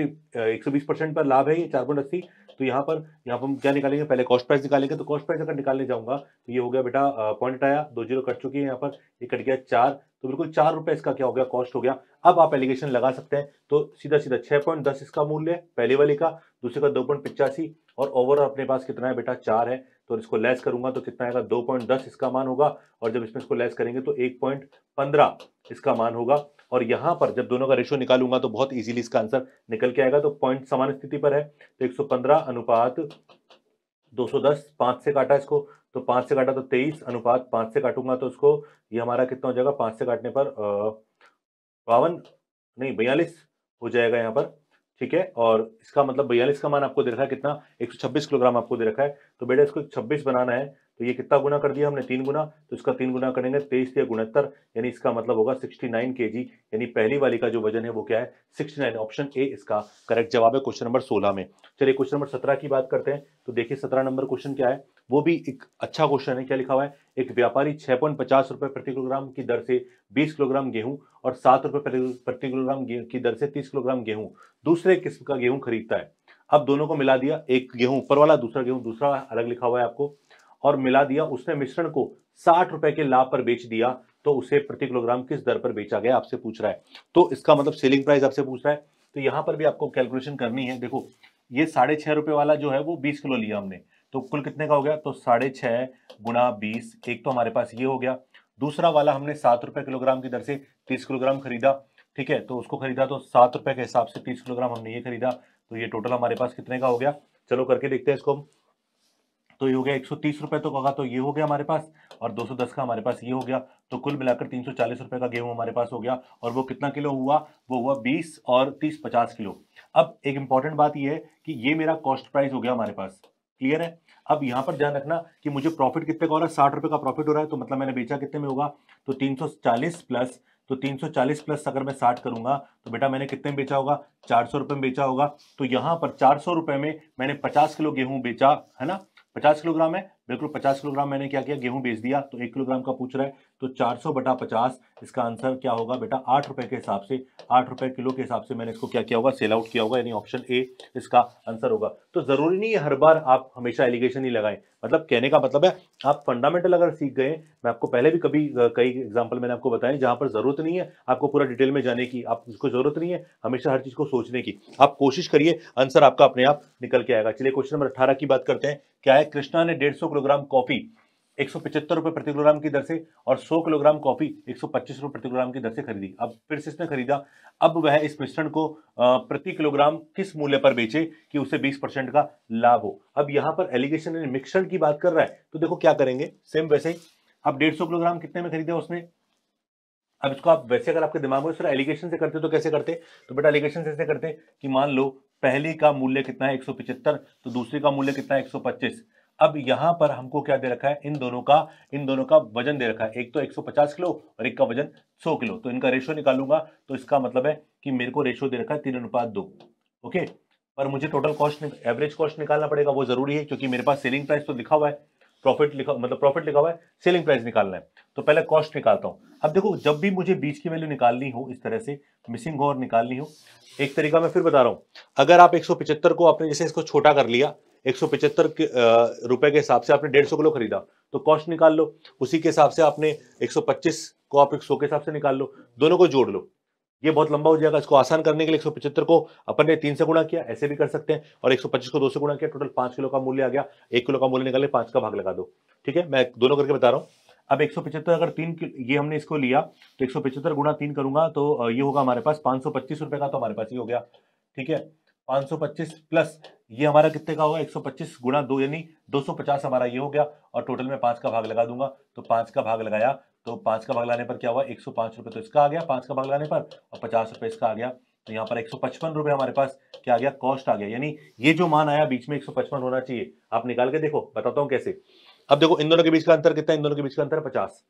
एक सौ बीस परसेंट पर लाभ है ये चार पॉइंट अस्सी तो यहाँ पर यहाँ पर हम क्या निकालेंगे पहले कॉस्ट प्राइस निकालेंगे तो कॉस्ट प्राइस अगर निकालने जाऊंगा तो ये हो गया बेटा पॉइंट आया दो जीरो कट चुकी है यहाँ पर ये कट गया चार तो बिल्कुल चार रुपए इसका क्या हो गया कॉस्ट हो गया अब आप एलिगेशन लगा सकते हैं तो सीधा सीधा छह पॉइंट दस इसका मूल्य है पहले वाले का दूसरे का दो पॉइंट पिचासी और ओवरऑल अपने पास कितना है बेटा चार है तो इसको लेस करूंगा तो कितना आएगा दो पॉइंट दस इसका मान होगा और जब इसमें इसको लेस करेंगे तो एक पॉइंट पंद्रह इसका मान होगा और यहां पर जब दोनों का रेशियो निकालूंगा तो बहुत इजीली इसका आंसर निकल के आएगा तो पॉइंट समान स्थिति पर है तो 115 अनुपात 210 सौ से काटा इसको तो पांच से काटा तो तेईस अनुपात पांच से काटूंगा तो उसको ये हमारा कितना हो जाएगा पांच से काटने पर बावन नहीं बयालीस हो जाएगा यहाँ पर ठीक है और इसका मतलब बयालीस का मान आपको दे रखा है कितना 126 किलोग्राम आपको दे रखा है तो बेटा इसको 26 बनाना है तो ये कितना गुना कर दिया हमने तीन गुना तो इसका तीन गुना करेंगे तेईस या गुणहत्तर यानी इसका मतलब होगा सिक्सटी नाइन के जी यानी पहली वाली का जो वजन है वो क्या है सिक्सटी नाइन ऑप्शन ए इसका करेक्ट जवाब है क्वेश्चन नंबर सोलह में चलिए क्वेश्चन नंबर सत्रह की बात करते हैं तो देखिए सत्रह नंबर क्वेश्चन क्या है वो भी एक अच्छा क्वेश्चन है क्या लिखा हुआ है एक व्यापारी छह पॉइंट पचास रुपए प्रति किलोग्राम की दर से बीस किलोग्राम गेहूं और सात रुपए प्रति किलोग्राम की दर से तीस किलोग्राम गेहूं दूसरे किस्म का गेहूं खरीदता है अब दोनों को मिला दिया एक गेहूं ऊपर वाला दूसरा गेहूं दूसरा अलग लिखा हुआ है आपको और मिला दिया उसने मिश्रण को साठ रुपए के लाभ पर बेच दिया तो उसे प्रति किलोग्राम किस दर पर बेचा गया आपसे पूछ रहा है तो इसका मतलब सेलिंग प्राइस आपसे पूछ रहा है तो यहां पर भी आपको कैलकुलेशन करनी है देखो ये साढ़े छह रुपए वाला जो है वो बीस किलो लिया हमने तो कुल कितने का हो गया तो साढ़े छह गुना बीस एक तो हमारे पास ये हो गया दूसरा वाला हमने सात रुपए किलोग्राम की दर से तीस किलोग्राम खरीदा ठीक है तो उसको खरीदा तो सात रुपए के हिसाब से तीस किलोग्राम हमने ये खरीदा तो ये टोटल हमारे पास कितने का हो गया चलो करके देखते हैं इसको हम तो ये हो गया एक सौ तीस रुपए तो होगा तो ये हो गया हमारे पास और दो सौ दस का हमारे पास ये हो गया तो कुल मिलाकर तीन सौ चालीस रुपए का गेहूं हमारे पास हो गया और वो कितना किलो हुआ वो हुआ बीस और तीस पचास किलो अब एक इंपॉर्टेंट बात यह है कि ये मेरा कॉस्ट प्राइस हो गया हमारे पास क्लियर है अब यहां पर ध्यान रखना कि मुझे प्रॉफिट कितने का हो रहा है साठ रुपए का प्रॉफिट हो रहा है तो मतलब मैंने बेचा कितने में होगा तो 340 प्लस तो 340 प्लस अगर मैं 60 करूंगा तो बेटा मैंने कितने में बेचा होगा चार सौ रुपये में बेचा होगा तो यहां पर चार सौ रुपये में मैंने 50 किलो गेहूं बेचा है ना पचास किलोग्राम है बिल्कुल पचास किलोग्राम मैंने क्या किया गेहूं बेच दिया तो एक किलोग्राम का पूछ रहा है तो चार सौ बटा पचास इसका आंसर क्या होगा बेटा आठ रुपए के हिसाब से आठ रुपए किलो के हिसाब से मैंने इसको क्या किया होगा सेल आउट किया होगा यानी ऑप्शन ए इसका आंसर होगा तो जरूरी नहीं है हर बार आप हमेशा एलिगेशन ही लगाएं मतलब कहने का मतलब है आप फंडामेंटल अगर सीख गए मैं आपको पहले भी कभी कई एग्जाम्पल मैंने आपको बताए जहां पर जरूरत नहीं है आपको पूरा डिटेल में जाने की आप इसको जरूरत नहीं है हमेशा हर चीज को सोचने की आप कोशिश करिए आंसर आपका अपने आप निकल के आएगा चलिए क्वेश्चन नंबर अठारह की बात करते हैं क्या है कृष्णा ने डेढ़ सौ किलोग्राम कॉफी एक सौ प्रति किलोग्राम की दर से और 100 किलोग्राम कॉफी एक सौ प्रति किलोग्राम की दर से खरीदी अब फिर से इसने खरीदा अब वह इस मिश्रण को प्रति किलोग्राम किस मूल्य पर बेचे कि उसे 20 परसेंट का लाभ हो अब यहां पर एलिगेशन मिक्सर की बात कर रहा है तो देखो क्या करेंगे सेम वैसे ही अब डेढ़ किलोग्राम कितने में खरीदा उसने अब इसको आप वैसे अगर आपके दिमाग में सर एलिगेशन से करते तो कैसे करते तो बेटा एलिगेशन से ऐसे करते कि मान लो पहली का मूल्य कितना है एक तो दूसरी का मूल्य कितना है एक अब यहां पर हमको क्या दे रखा है इन दोनों का इन दोनों का वजन दे रखा है एक तो 150 किलो और एक का वजन 100 किलो तो इनका रेशो निकालूंगा तो इसका मतलब है कि मेरे को रेशो दे रखा है तीन अनुपात दो ओके पर मुझे टोटल कॉस्ट एवरेज कॉस्ट निकालना पड़ेगा वो जरूरी है क्योंकि मेरे पास सेलिंग प्राइस तो लिखा हुआ है प्रॉफिट लिखा मतलब प्रॉफिट लिखा हुआ है सेलिंग प्राइस निकालना है तो पहले कॉस्ट निकालता हूँ अब देखो जब भी मुझे बीच की वैल्यू निकालनी हो इस तरह से मिसिंग हो और निकालनी हो एक तरीका मैं फिर बता रहा हूँ अगर आप पिछहत्तर को आपने जैसे इसको छोटा कर लिया एक सौ पचहत्तर रुपए के हिसाब से आपने डेढ़ सौ किलो खरीदा तो कॉस्ट निकाल लो उसी के हिसाब से आपने एक सौ पच्चीस को आप एक सौ के हिसाब से निकाल लो दोनों को जोड़ लो ये बहुत लंबा हो जाएगा इसको आसान करने के लिए एक सौ को अपन ने तीन से गुणा किया ऐसे भी कर सकते हैं और एक सौ पच्चीस को दो से गुणा किया टोटल पांच किलो का मूल्य आ गया एक किलो का मूल्य निकाले पांच का भाग लगा दो ठीक है मैं दोनों करके बता रहा हूँ अब एक सौ पचहत्तर अगर तीन ये हमने इसको लिया तो एक सौ 175 गुणा तीन करूंगा तो ये होगा हमारे पास पांच सौ पच्चीस रुपए का तो हमारे पास ये हो गया ठीक है पांच सौ पच्चीस प्लस ये हमारा कितने का होगा 125 गुणा दो यानी 250 हमारा ये हो गया और टोटल में पांच का भाग लगा दूंगा तो पांच का भाग लगाया तो पांच का भाग लगाने पर क्या हुआ एक सौ तो इसका आ गया पांच का भाग लगाने पर और पचास रुपए इसका आ गया तो यहाँ पर एक रुपए हमारे पास क्या आ गया कॉस्ट आ गया यानी ये जो मान आया बीच में एक होना चाहिए आप निकाल के देखो बताता हूँ कैसे अब देखो इन दोनों के बीच का अंतर कितना इन दोनों के बीच का अंतर पचास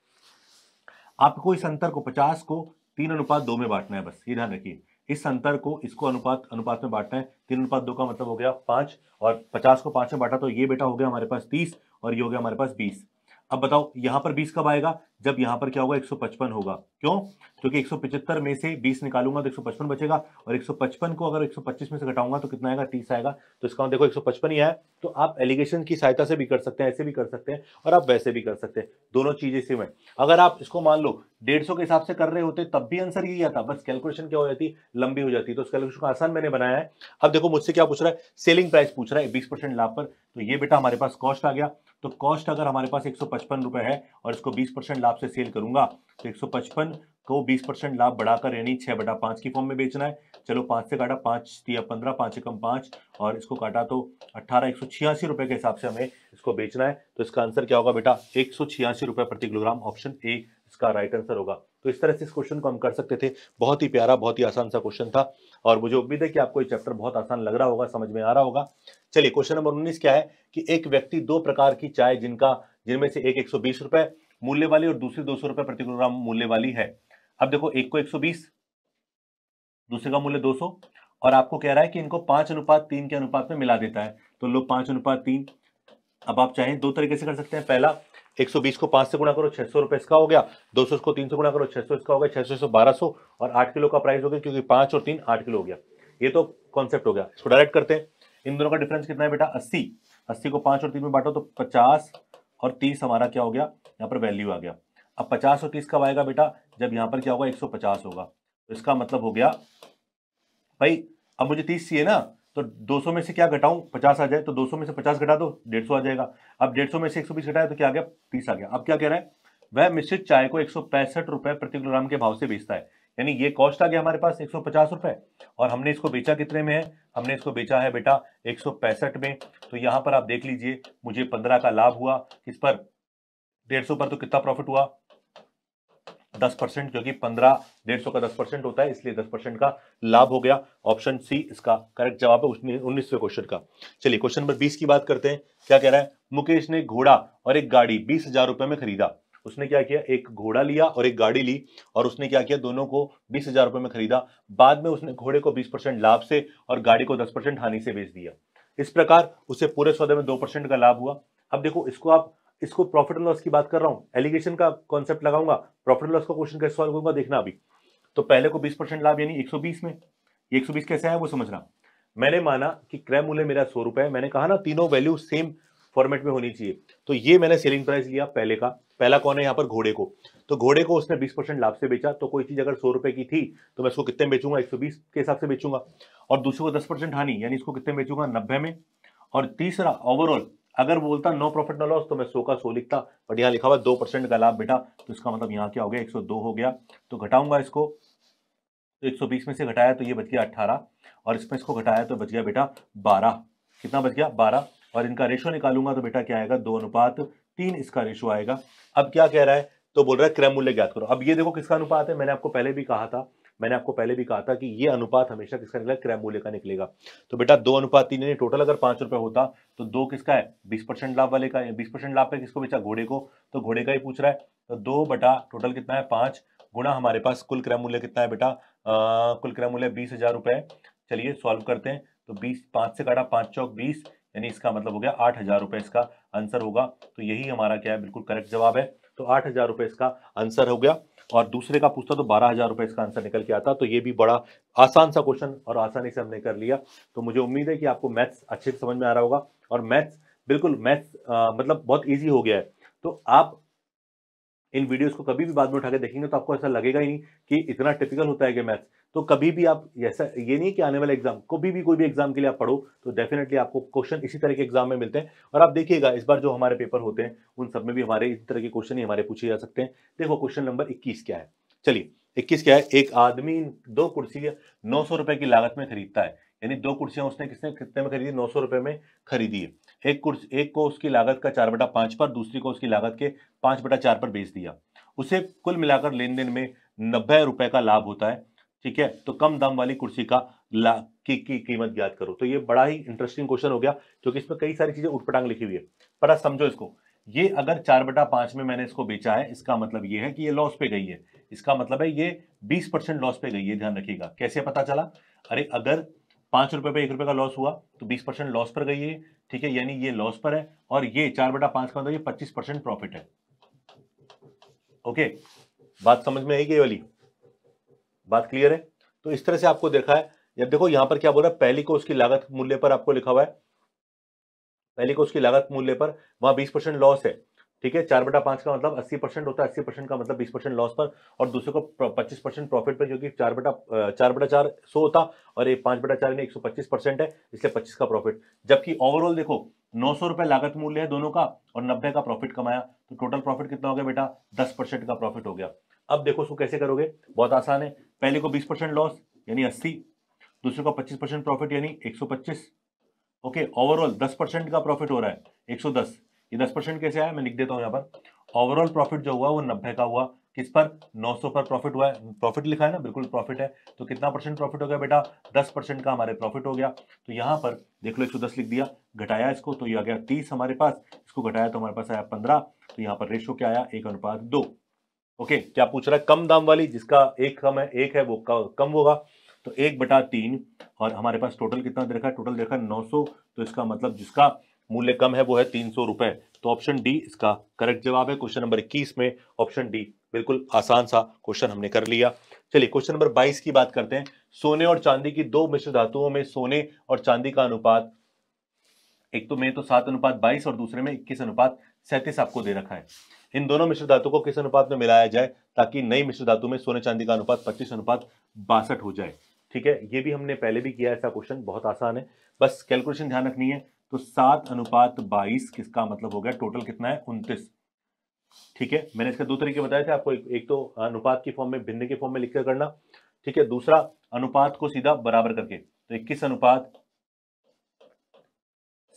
आपको इस अंतर को पचास को तीन अनुपात दो में बांटना है बस ये ध्यान रखिए इस अंतर को इसको अनुपात अनुपात में बांटना है तीन अनुपात दो का मतलब हो गया पांच और पचास को पांच में बांटा तो ये बेटा हो गया हमारे पास तीस और ये हो गया हमारे पास बीस अब बताओ यहां पर 20 कब आएगा जब यहां पर क्या होगा 155 होगा क्यों क्योंकि 175 में से 20 निकालूंगा तो 155 बचेगा और 155 को अगर 125 में से घटाऊंगा तो कितना आएगा 30 आएगा तो इसका मतलब देखो 155 ही आया तो आप एलिगेशन की सहायता से भी कर सकते हैं ऐसे भी कर सकते हैं और आप वैसे भी कर सकते हैं दोनों चीजें सेम है अगर आप इसको मान लो डेढ़ के हिसाब से कर रहे होते तब भी आंसर यही आता बस कैलकुलेशन क्या हो जाती लंबी हो जाती तो उस कैलकुलेशन को आसान मैंने बनाया है अब देखो मुझसे क्या पूछ रहा है सेलिंग प्राइस पूछ रहा है बीस लाभ पर तो ये बेटा हमारे पास कॉस्ट आ गया तो कॉस्ट अगर हमारे पास एक सौ है और इसको 20 परसेंट लाभ से सेल करूंगा तो 155 को 20 परसेंट लाभ बढ़ाकर यानी छह बटा पांच की फॉर्म में बेचना है चलो पांच से काटा पांच या पंद्रह पाँच एकम पाँच और इसको काटा तो अट्ठारह एक रुपए के हिसाब से हमें इसको बेचना है तो इसका आंसर क्या होगा बेटा एक रुपए प्रति किलोग्राम ऑप्शन ए इसका राइट आंसर होगा तो इस तरह से इस क्वेश्चन को हम कर सकते थे बहुत ही प्यारा बहुत ही आसान सा क्वेश्चन था और मुझे उम्मीद है कि आपको ये चैप्टर बहुत आसान लग रहा होगा समझ में आ रहा होगा चलिए क्वेश्चन नंबर उन्नीस क्या है कि एक व्यक्ति दो प्रकार की चाय जिनका जिनमें से एक एक रुपए मूल्य वाली और दूसरी दो रुपए प्रति किलोग्राम मूल्य वाली है अब देखो एक को एक दूसरे का मूल्य दो और आपको कह रहा है कि इनको पांच अनुपात तीन के अनुपात में मिला देता है तो लोग पांच अनुपात तीन अब आप चाहें दो तरीके से कर सकते हैं पहला 120 को 5 से गुणा करो छह सौ रुपए इसका हो गया 200 इसको सौ गुणा करो 600 इसका हो गया 600 सौ 1200 और 8 किलो का प्राइस हो गया क्योंकि 5 और 3 8 किलो हो गया ये तो कॉन्सेप्ट हो गया इसको डायरेक्ट करते हैं इन दोनों का डिफरेंस कितना है बेटा अस्सी अस्सी को पांच और तीन में बांटो तो पचास और तीस हमारा क्या हो गया यहाँ पर वैल्यू आ गया अब पचास और तीस कब आएगा बेटा जब यहाँ पर क्या होगा एक होगा तो इसका मतलब हो गया भाई अब मुझे तीस चाहिए ना तो 200 में से क्या घटाऊं 50 आ जाए तो 200 में से 50 घटा दो 150 आ जाएगा अब 150 में से 120 घटाया तो क्या आ गया 30 आ गया अब क्या कह रहा है वह मिश्रित चाय को एक रुपए प्रति किलोग्राम के भाव से बेचता है यानी ये कॉस्ट आ गया हमारे पास एक रुपए और हमने इसको बेचा कितने में है हमने इसको बेचा है बेटा एक में तो यहाँ पर आप देख लीजिए मुझे पंद्रह का लाभ हुआ किस पर डेढ़ पर तो कितना प्रॉफिट हुआ दस परसेंट क्योंकि पंद्रह डेढ़ सौ का दस परसेंट होता है इसलिए दस परसेंट का लाभ हो गया ऑप्शन सी इसका करेक्ट जवाब है उन्नीसवें क्वेश्चन का चलिए क्वेश्चन नंबर बीस की बात करते हैं क्या कह रहा है मुकेश ने घोड़ा और एक गाड़ी बीस हजार रुपए में खरीदा उसने क्या किया एक घोड़ा लिया और एक गाड़ी ली और उसने क्या किया दोनों को बीस हजार रुपए में खरीदा बाद में उसने घोड़े को बीस परसेंट लाभ से और गाड़ी को दस परसेंट हानि से बेच दिया इस प्रकार उसे पूरे सौदे में दो परसेंट का लाभ हुआ अब देखो इसको आप इसको प्रॉफिट एंड लॉस की बात कर रहा हूँ एलिगेशन का कॉन्सेप्ट लगाऊंगा प्रॉफिट एंड लॉस का क्वेश्चन कैसे सॉल्व करूंगा देखना अभी तो पहले को 20 परसेंट लाभ यानी 120 में ये 120 कैसे आया वो समझना मैंने माना कि क्रय मूल्य मेरा सौ रुपए है मैंने कहा ना तीनों वैल्यू सेम फॉर्मेट में होनी चाहिए तो ये मैंने सेलिंग प्राइस लिया पहले का पहला कौन है यहाँ पर घोड़े को तो घोड़े को उसने 20 परसेंट लाभ से बेचा तो कोई चीज अगर सौ रुपए की थी तो मैं इसको कितने बेचूंगा 120 के हिसाब से बेचूंगा और दूसरे को 10 परसेंट हानि यानी इसको कितने बेचूंगा 90 में और तीसरा ओवरऑल अगर बोलता नो प्रॉफिट नो लॉस तो मैं सो का सो लिखता बट यहाँ लिखा हुआ दो परसेंट का लाभ बेटा तो इसका मतलब यहाँ क्या हो गया एक सौ दो हो गया तो घटाऊंगा इसको तो एक सौ बीस में से घटाया तो ये बच गया अट्ठारह और इसमें इसको घटाया तो बच गया बेटा बारह कितना बच गया बारह और इनका रेशो निकालूंगा तो बेटा क्या आएगा दो अनुपात तीन इसका रेशो आएगा अब क्या कह रहा है तो बोल रहा है क्रय मूल्य ज्ञात करो अब ये देखो किसका अनुपात है मैंने आपको पहले भी कहा था मैंने आपको पहले भी कहा था कि ये अनुपात हमेशा किसका निकलेगा क्रय मूल्य का निकलेगा तो बेटा दो अनुपात तीन यानी टोटल अगर पांच रुपए होता तो दो किसका है बीस परसेंट लाभ वाले का बीस परसेंट लाभ पे किसको बेचा घोड़े को तो घोड़े का ही पूछ रहा है तो दो बटा टोटल कितना है पांच गुणा हमारे पास कुल क्रय मूल्य कितना है बेटा कुल क्रय मूल्य बीस हजार रुपए चलिए सॉल्व करते हैं तो बीस पांच से काटा पांच चौक बीस यानी इसका मतलब हो गया आठ हजार रुपए इसका आंसर होगा तो यही हमारा क्या है बिल्कुल करेक्ट जवाब है तो आठ हजार रुपए इसका आंसर हो गया और दूसरे का पूछता तो बारह हजार रुपये इसका आंसर निकल के आता तो ये भी बड़ा आसान सा क्वेश्चन और आसानी से हमने कर लिया तो मुझे उम्मीद है कि आपको मैथ्स अच्छे से समझ में आ रहा होगा और मैथ्स बिल्कुल मैथ्स मतलब बहुत ईजी हो गया है तो आप इन वीडियोज को कभी भी बाद में उठा के देखेंगे तो आपको ऐसा लगेगा ही नहीं कि इतना टिपिकल होता है कि मैथ्स तो कभी भी आप ऐसा ये नहीं कि आने वाले एग्जाम कभी भी कोई भी एग्जाम के लिए आप पढ़ो तो डेफिनेटली आपको क्वेश्चन इसी तरह के एग्जाम में मिलते हैं और आप देखिएगा इस बार जो हमारे पेपर होते हैं उन सब में भी हमारे इस तरह के क्वेश्चन ही हमारे पूछे जा सकते हैं देखो क्वेश्चन नंबर इक्कीस क्या है चलिए इक्कीस क्या है एक आदमी दो कुर्सी नौ सौ रुपए की लागत में खरीदता है यानी दो कुर्सियां उसने किसने कितने में खरीदी नौ सौ रुपए में खरीदी है एक कुर्सी एक को उसकी लागत का चार बटा पांच पर दूसरी को उसकी लागत के पांच बटा चार पर बेच दिया उसे कुल मिलाकर लेन देन में नब्बे रुपए का लाभ होता है ठीक है तो कम दाम वाली कुर्सी का ला की, की कीमत ज्ञात करो तो ये बड़ा ही इंटरेस्टिंग क्वेश्चन हो गया क्योंकि इसमें कई सारी चीजें उठपटांग लिखी हुई है पर समझो इसको ये अगर चार बटा पांच में मैंने इसको बेचा है इसका मतलब ये है कि ये लॉस पे गई है इसका मतलब है ये बीस परसेंट लॉस पे गई है ध्यान रखिएगा कैसे पता चला अरे अगर पांच रुपए पे एक रुपए का लॉस हुआ तो बीस परसेंट लॉस पर गई है ठीक है यानी ये लॉस पर है और ये चार बटा पांच का मतलब ये पच्चीस परसेंट प्रॉफिट है ओके बात समझ में आई गई वाली बात क्लियर है तो इस तरह से आपको देखा है जब देखो यहां पर क्या बोल रहा है पहली को उसकी लागत मूल्य पर आपको लिखा हुआ है पहली को उसकी लागत मूल्य पर वहां बीस परसेंट लॉस है ठीक है चार बटा पांच का मतलब अस्सी परसेंट होता है अस्सी परसेंट का मतलब बीस परसेंट लॉस पर और दूसरे को पच्चीस परसेंट प्रॉफिट पर क्योंकि चार बटा चार बटा चार सौ होता और ये पांच बटा चार एक सौ पच्चीस परसेंट है इसलिए पच्चीस का प्रॉफिट जबकि ओवरऑल देखो नौ सौ रुपए लागत मूल्य है दोनों का और नब्बे का प्रॉफिट कमाया तो टोटल प्रॉफिट कितना हो गया बेटा दस परसेंट का प्रॉफिट हो गया अब देखो उसको कैसे करोगे बहुत आसान है पहले को बीस परसेंट लॉस यानी अस्सी दूसरे को पच्चीस परसेंट प्रॉफिट यानी एक सौ पच्चीस ओके ओवरऑल दस परसेंट का प्रॉफिट हो रहा है एक सौ दस ये दस परसेंट कैसे आया मैं लिख देता हूँ यहाँ पर ओवरऑल प्रॉफिट जो हुआ वो नब्बे का हुआ किस पर 900 पर प्रॉफिट हुआ है प्रॉफिट लिखा है ना बिल्कुल प्रॉफिट है तो कितना परसेंट प्रॉफिट हो गया बेटा 10 परसेंट का हमारे प्रॉफिट हो गया तो यहाँ पर देख लो 110 लिख दिया घटाया इसको तो ये आ गया 30 हमारे पास इसको घटाया तो हमारे पास आया 15 तो यहाँ पर रेशो क्या आया एक अनुपात दो ओके okay, क्या पूछ रहा है कम दाम वाली जिसका एक कम है एक है वो कम होगा तो एक बटा तीन और हमारे पास टोटल कितना देखा है टोटल देखा नौ सौ तो इसका मतलब जिसका मूल्य कम है वो है तीन सौ रुपए तो ऑप्शन डी इसका करेक्ट जवाब है क्वेश्चन नंबर इक्कीस में ऑप्शन डी बिल्कुल आसान सा क्वेश्चन हमने कर लिया चलिए क्वेश्चन नंबर बाईस की बात करते हैं सोने और चांदी की दो मिश्र धातुओं में सोने और चांदी का अनुपात एक तो में तो सात अनुपात बाईस और दूसरे में इक्कीस अनुपात सैंतीस आपको दे रखा है इन दोनों मिश्र धातु को किस अनुपात में मिलाया जाए ताकि नई मिश्र धातु में सोने चांदी का अनुपात पच्चीस अनुपात बासठ हो जाए ठीक है ये भी हमने पहले भी किया ऐसा क्वेश्चन बहुत आसान है बस कैलकुलेशन ध्यान रखनी है तो सात अनुपात बाईस किसका मतलब हो गया टोटल कितना है उन्तीस ठीक है मैंने इसके दो तरीके बताए थे आपको एक, तो अनुपात की फॉर्म में भिन्न के फॉर्म में लिखकर करना ठीक है दूसरा अनुपात को सीधा बराबर करके तो इक्कीस अनुपात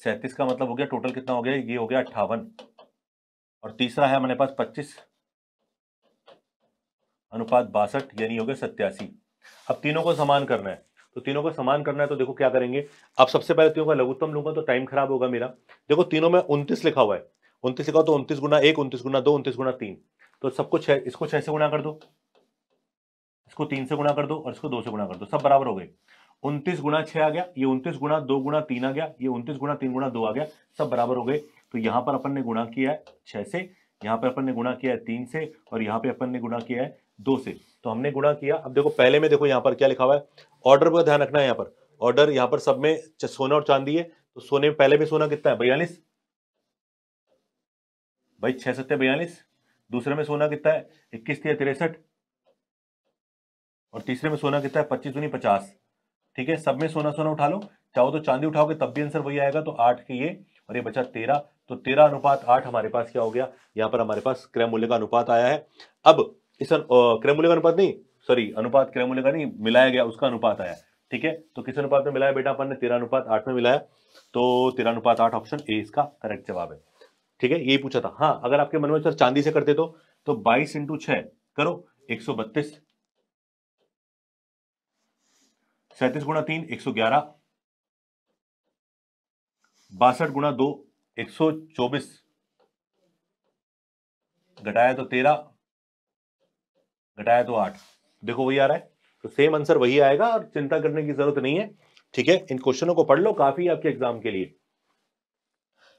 सैतीस का मतलब हो गया टोटल कितना हो गया ये हो गया अट्ठावन और तीसरा है हमारे पास पच्चीस अनुपात बासठ यानी हो गया सत्यासी अब तीनों को समान करना है तो तीनों को समान करना है तो देखो क्या करेंगे अब सबसे पहले तीनों का लघुत्तम लूंगा तो टाइम खराब होगा मेरा देखो तीनों में उनतीस लिखा हुआ है उनतीस लिखा तो उनतीस गुना एक उनतीस गुना दो उनतीस गुना तीन तो सबको छह इसको छह से गुना कर दो इसको तीन से गुना कर दो और इसको दो से गुना कर दो सब बराबर हो गए उनतीस गुना छह आ गया ये उनतीस गुना दो गुना तीन आ गया ये उनतीस गुना तीन गुना दो आ गया सब बराबर हो गए तो यहां पर अपन ने गुणा किया है छह से यहां पर अपन ने गुणा किया है तीन से और यहां पे अपन ने गुणा किया है दो से तो हमने गुणा किया अब देखो पहले में देखो यहां पर क्या लिखा हुआ है ऑर्डर पर ध्यान रखना है यहां पर ऑर्डर यहां पर सब में सोना और चांदी है तो सोने में पहले में सोना कितना है बयालीस भाई छह सत्य बयालीस दूसरे में सोना कितना है इक्कीस तीन तिरसठ और तीसरे में सोना कितना है पच्चीस दूनी पचास ठीक है सब में सोना सोना उठा लो चाहो तो चांदी उठाओगे तब भी आंसर वही आएगा तो आठ के ये और ये बचा तेरह तो तेरह अनुपात आठ हमारे पास क्या हो गया यहाँ पर हमारे पास क्रय मूल्य का अनुपात आया है अब इस क्रय मूल्य का अनुपात नहीं सॉरी अनुपात क्रय मूल्य का नहीं मिलाया गया उसका अनुपात आया ठीक है तो किस अनुपात में मिलाया बेटा अपन ने तेरह अनुपात आठ में मिलाया तो तेरह अनुपात आठ ऑप्शन ए इसका करेक्ट जवाब है ठीक है यही पूछा था हाँ अगर आपके मन में सर चांदी से करते तो तो 22 इंटू छ करो एक सौ बत्तीस सैंतीस गुणा तीन एक सौ ग्यारह बासठ गुणा दो एक सौ चौबीस घटाया तो तेरह घटाया तो आठ देखो वही आ रहा है तो सेम आंसर वही आएगा और चिंता करने की जरूरत नहीं है ठीक है इन क्वेश्चनों को पढ़ लो काफी आपके एग्जाम के लिए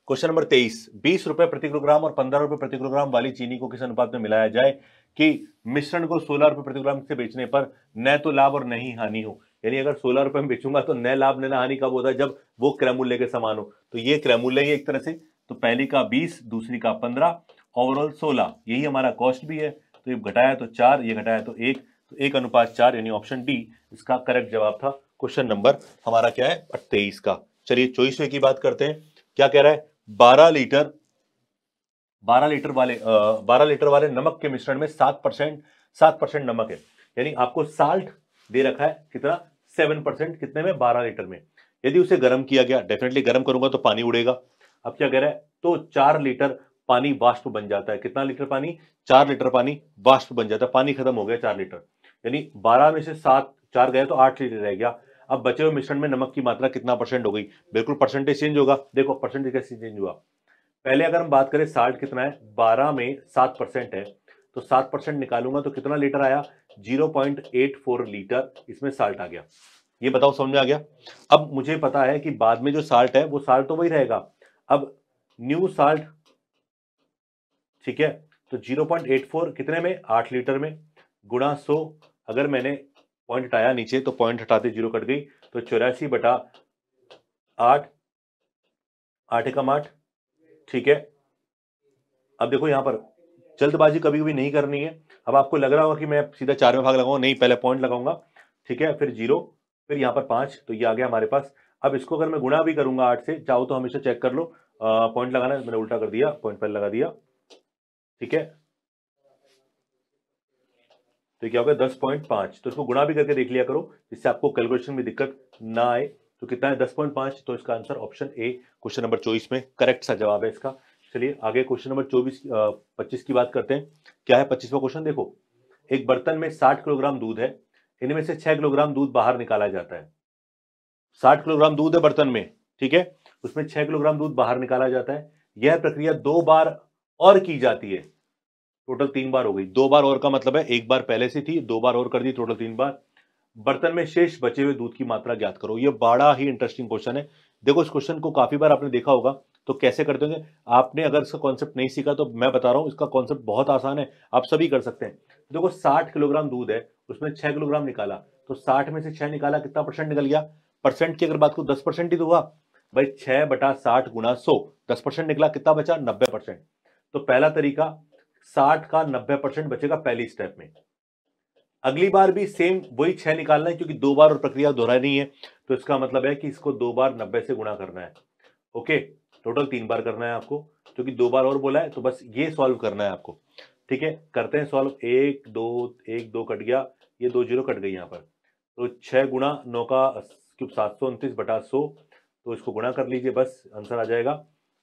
क्वेश्चन नंबर तेईस बीस रुपए प्रति किलोग्राम और पंद्रह रुपए प्रति किलोग्राम वाली चीनी को किस अनुपात में मिलाया जाए कि मिश्रण को सोलह रुपए प्रति किलोग्राम से बेचने पर न तो लाभ और न ही हानि हो यानी अगर सोलह रुपए में बेचूंगा तो नए लाभ लेना हानि कब होता है जब वो क्रैमूल्य के समान हो तो ये क्रैमूल्य ही एक तरह से तो पहली का बीस दूसरी का पंद्रह ओवरऑल सोलह यही हमारा कॉस्ट भी है तो ये घटाया तो चार ये घटाया तो एक तो एक अनुपात चार यानी ऑप्शन डी इसका करेक्ट जवाब था क्वेश्चन नंबर हमारा क्या है अट्ठाईस का चलिए चौबीसवे की बात करते हैं क्या कह रहा है बारह लीटर बारह लीटर वाले बारह लीटर वाले नमक के मिश्रण में सात परसेंट सात परसेंट नमक है यानी आपको साल्ट दे रखा है कितना सेवन परसेंट कितने में बारह लीटर में यदि उसे गर्म किया गया डेफिनेटली गर्म करूंगा तो पानी उड़ेगा अब क्या कह रहा है तो चार लीटर पानी वाष्प बन जाता है कितना लीटर पानी चार लीटर पानी वाष्प बन जाता है पानी खत्म हो गया चार लीटर यानी बारह में से सात चार गए तो आठ लीटर रह गया अब बचे हुए मिश्रण में नमक की मात्रा कितना परसेंट हो गई बिल्कुल परसेंटेज चेंज होगा देखो परसेंटेज कैसे चेंज हुआ पहले अगर हम बात करें साल्ट कितना है बारह में सात परसेंट है तो सात परसेंट निकालूंगा तो कितना लीटर आया 0.84 लीटर इसमें साल्ट आ गया ये बताओ समझ में आ गया अब मुझे पता है कि बाद में जो साल्ट है वो साल्ट तो वही रहेगा अब न्यू साल्ट ठीक है तो 0.84 कितने में आठ लीटर में गुणा सो अगर मैंने पॉइंट हटाया नीचे तो पॉइंट हटाते जीरो कट गई तो चौरासी बटा आठ आठ एकम आठ ठीक है अब देखो यहां पर जल्दबाजी कभी भी नहीं करनी है अब आपको लग रहा होगा कि मैं सीधा चार में भाग लगाऊंगा नहीं पहले पॉइंट लगाऊंगा ठीक है फिर जीरो फिर यहाँ पर पाँच तो ये आ गया हमारे पास अब इसको अगर मैं गुणा भी करूंगा आठ से चाहो तो हमेशा चेक कर लो पॉइंट लगाना मैंने उल्टा कर दिया पॉइंट पहले लगा दिया ठीक है तो क्या हो गया दस पॉइंट पांच तो इसको गुणा भी करके देख लिया करो जिससे आपको कैलकुलेशन में दिक्कत ना आए तो कितना है दस पॉइंट पांच तो इसका answer option A question number चौबीस में करेक्ट सा जवाब है इसका चलिए आगे क्वेश्चन नंबर चौबीस पच्चीस की बात करते हैं क्या है पच्चीसवा क्वेश्चन देखो एक बर्तन में साठ किलोग्राम दूध है इनमें से छह किलोग्राम दूध बाहर निकाला जाता है साठ किलोग्राम दूध है बर्तन में ठीक है उसमें छह किलोग्राम दूध बाहर निकाला जाता है यह प्रक्रिया दो बार और की जाती है टोटल तीन बार हो गई दो बार और का मतलब है एक बार पहले से थी दो बार और कर दी टोटल तीन बार बर्तन में शेष बचे हुए दूध की मात्रा ज्ञात करो यह बड़ा ही इंटरेस्टिंग क्वेश्चन है देखो इस क्वेश्चन को काफी बार आपने देखा होगा तो कैसे कर देंगे आपने अगर इसका कॉन्सेप्ट नहीं सीखा तो मैं बता रहा हूँ इसका कॉन्सेप्ट बहुत आसान है आप सभी कर सकते हैं देखो साठ किलोग्राम दूध है उसमें छह किलोग्राम निकाला तो साठ में से छह निकाला कितना परसेंट निकल गया परसेंट की अगर बात करूँ दस परसेंट ही तो हुआ भाई छह बटा साठ गुना सौ दस परसेंट निकला कितना बचा नब्बे परसेंट तो पहला तरीका साठ का नब्बे परसेंट बचेगा पहली स्टेप में अगली बार भी सेम वही छह निकालना है क्योंकि दो बार और प्रक्रिया दोहरा नहीं है तो इसका मतलब है कि इसको दो बार नब्बे से गुणा करना है ओके टोटल तीन बार करना है आपको क्योंकि दो बार और बोला है तो बस ये सॉल्व करना है आपको ठीक है करते हैं सॉल्व एक दो एक दो कट गया ये दो जीरो कट गई यहाँ पर तो छः गुणा नौ का क्यूब सात सौ उनतीस बटा सौ तो इसको गुणा कर लीजिए बस आंसर आ जाएगा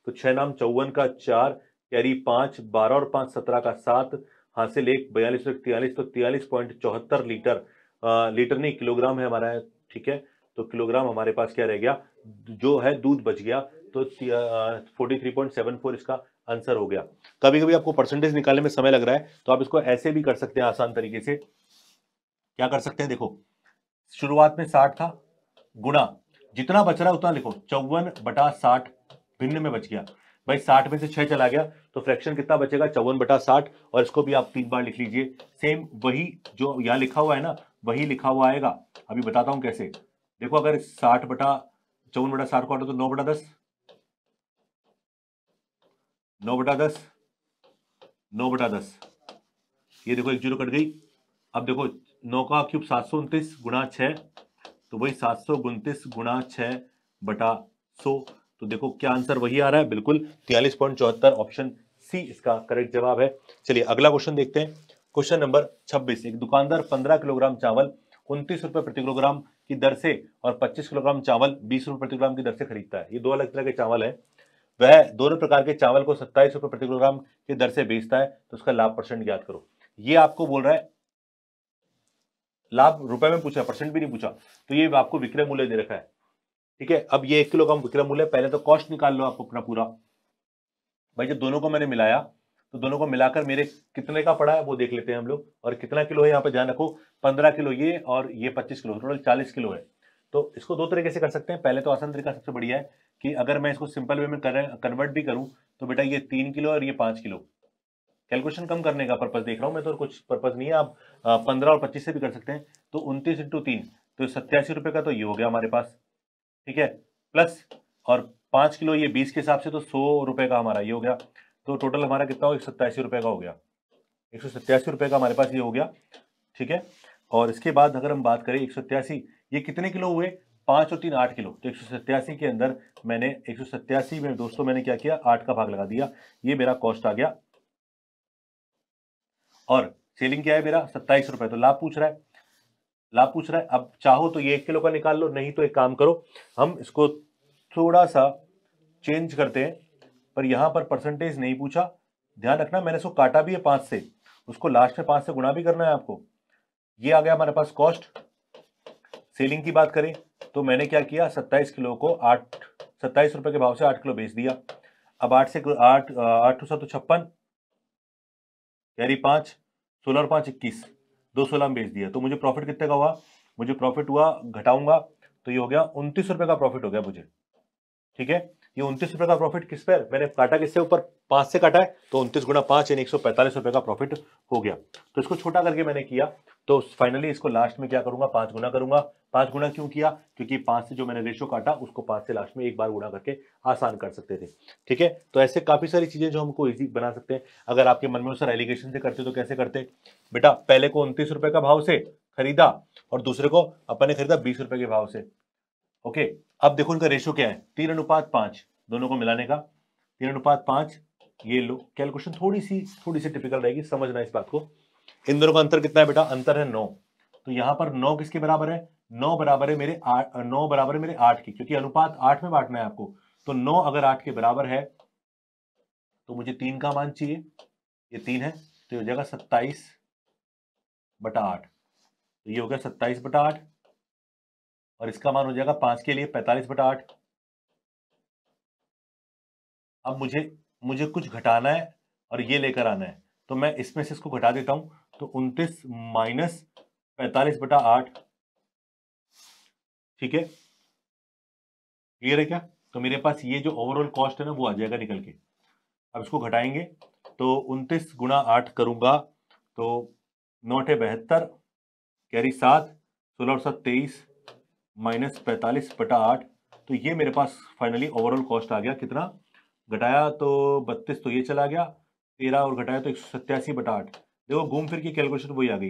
तो छः नाम चौवन का चार कैरी पाँच बारह और पाँच सत्रह का सात हासिल एक बयालीस और तियालीस तो तियालीस पॉइंट चौहत्तर लीटर आ, लीटर नहीं किलोग्राम है हमारा ठीक है तो किलोग्राम हमारे पास क्या रह गया जो है दूध बच गया तो forty three point seven four इसका आंसर हो गया कभी कभी आपको परसेंटेज निकालने में समय लग रहा है तो आप इसको ऐसे भी कर सकते हैं आसान तरीके से क्या कर सकते हैं देखो शुरुआत में साठ था गुणा जितना बच रहा है उतना लिखो चौवन बटा साठ भिन्न में बच गया भाई साठ में से छह चला गया तो फ्रैक्शन कितना बचेगा चौवन बटा साठ और इसको भी आप तीन बार लिख लीजिए सेम वही जो यहाँ लिखा हुआ है ना वही लिखा हुआ आएगा अभी बताता हूं कैसे देखो अगर साठ बटा चौवन बटा साठ को आटो तो नौ बटा दस नौ बटा दस नौ बटा दस ये देखो एक जीरो कट गई अब देखो नौ का क्यूब सात सौ उनतीस गुणा छः तो वही सात सौ उनतीस गुणा छः बटा सौ तो देखो क्या आंसर वही आ रहा है बिल्कुल तियालीस पॉइंट चौहत्तर ऑप्शन सी इसका करेक्ट जवाब है चलिए अगला क्वेश्चन देखते हैं क्वेश्चन नंबर छब्बीस एक दुकानदार पंद्रह किलोग्राम चावल उनतीस रुपये प्रति किलोग्राम की दर से और पच्चीस किलोग्राम चावल बीस रुपये प्रति किलोग्राम की दर से खरीदता है ये दो अलग तरह के चावल है वह दोनों प्रकार के चावल को सत्ताईस रुपए प्रति किलोग्राम की दर से बेचता है तो उसका लाभ परसेंट ज्ञात करो ये आपको बोल रहा है लाभ रुपए में पूछा परसेंट भी नहीं पूछा तो ये आपको विक्रय मूल्य दे रखा है ठीक है अब ये एक किलो का विक्रय मूल्य पहले तो कॉस्ट निकाल लो आप अपना पूरा भाई जब दोनों को मैंने मिलाया तो दोनों को मिलाकर मेरे कितने का पड़ा है वो देख लेते हैं हम लोग और कितना किलो है यहाँ पे ध्यान रखो पंद्रह किलो ये और ये पच्चीस किलो टोटल चालीस किलो है तो इसको दो तरीके से कर सकते हैं पहले तो आसान तरीका सबसे बढ़िया है कि अगर मैं इसको सिंपल वे में कन्वर्ट भी करूं तो बेटा ये तीन किलो और ये पांच किलो कैलकुलेशन कम करने का पर्पज देख रहा हूँ मैं तो और कुछ पर्पज नहीं है आप पंद्रह और पच्चीस से भी कर सकते हैं तो उनतीस इंटू तीन तो सत्यासी रुपए का तो ये हो गया हमारे पास ठीक है प्लस और पांच किलो ये बीस के हिसाब से तो सौ रुपए का हमारा ये हो गया तो टोटल हमारा कितना हो एक सत्तासी रुपए का हो गया एक सौ सत्तासी रुपये का हमारे पास ये हो गया ठीक है और इसके बाद अगर हम बात करें एक सौ सत्यासी ये कितने किलो हुए पांच और तीन आठ किलो तो एक के अंदर मैंने एक में दोस्तों मैंने क्या किया आठ का भाग लगा दिया ये मेरा कॉस्ट आ गया और सेलिंग क्या है मेरा सत्ताईस रुपए तो लाभ पूछ रहा है लाभ पूछ रहा है अब चाहो तो ये एक किलो का निकाल लो नहीं तो एक काम करो हम इसको थोड़ा सा चेंज करते हैं पर यहाँ पर परसेंटेज नहीं पूछा ध्यान रखना मैंने इसको काटा भी है पांच से उसको लास्ट में पांच से गुणा भी करना है आपको ये आ गया हमारे पास कॉस्ट सेलिंग की बात करें तो मैंने क्या किया सत्ताईस किलो को आठ सत्ताईस रुपये के भाव से आठ किलो बेच दिया अब आठ से आठ आठ सौ तो छप्पन कैरी पाँच सोलह और पाँच इक्कीस दो सोलह में बेच दिया तो मुझे प्रॉफिट कितने का हुआ मुझे प्रॉफिट हुआ घटाऊंगा तो ये हो गया उनतीस रुपये का प्रॉफिट हो गया मुझे ठीक है ये उनतीस रुपए का प्रॉफिट किस पर मैंने काटा किससे ऊपर पांच से काटा है तो उनतीस गुना पांच यानी एक सौ पैंतालीस रुपए का प्रॉफिट हो गया तो इसको छोटा करके मैंने किया तो फाइनली इसको लास्ट में क्या करूंगा पांच गुना करूंगा पांच गुना क्यों किया क्योंकि पांच से जो मैंने रेशो काटा उसको पांच से लास्ट में एक बार गुना करके आसान कर सकते थे ठीक है तो ऐसे काफी सारी चीजें जो हमको इजी बना सकते हैं अगर आपके मन में सर एलिगेशन से करते तो कैसे करते बेटा पहले को उनतीस रुपए का भाव से खरीदा और दूसरे को अपने खरीदा बीस रुपए के भाव से ओके अब देखो इनका रेशो क्या है तीन अनुपात पांच दोनों को मिलाने का तीन अनुपात पांच ये लो कैलकुलेशन थोड़ी सी थोड़ी सी टिपिकल रहेगी समझना इस बात को इन दोनों का अंतर कितना है बेटा अंतर है नौ तो यहां पर नौ किसके बराबर है नौ बराबर है मेरे आठ नौ बराबर है मेरे आठ की क्योंकि अनुपात आठ में बांटना है आपको तो नौ अगर आठ के बराबर है तो मुझे तीन का मान चाहिए ये तीन है तो ये हो जाएगा सत्ताईस बटा आठ तो ये हो गया सत्ताईस बटा आठ और इसका मान हो जाएगा पांच के लिए पैंतालीस बटा आठ अब मुझे मुझे कुछ घटाना है और ये लेकर आना है तो मैं इसमें से इसको घटा देता हूं तो उनतीस माइनस पैंतालीस बटा आठ ठीक है क्लियर है क्या तो मेरे पास ये जो ओवरऑल कॉस्ट है ना वो आ जाएगा निकल के अब इसको घटाएंगे तो उनतीस गुना आठ करूंगा तो नौ है बहत्तर कैरी सात सोलह और सात तेईस माइनस पैंतालीस बटा आठ तो ये मेरे पास फाइनली ओवरऑल कॉस्ट आ गया कितना घटाया तो बत्तीस तो ये चला गया तेरह और घटाया तो एक सौ देखो घूम फिर की कैलकुलेशन वही आ गई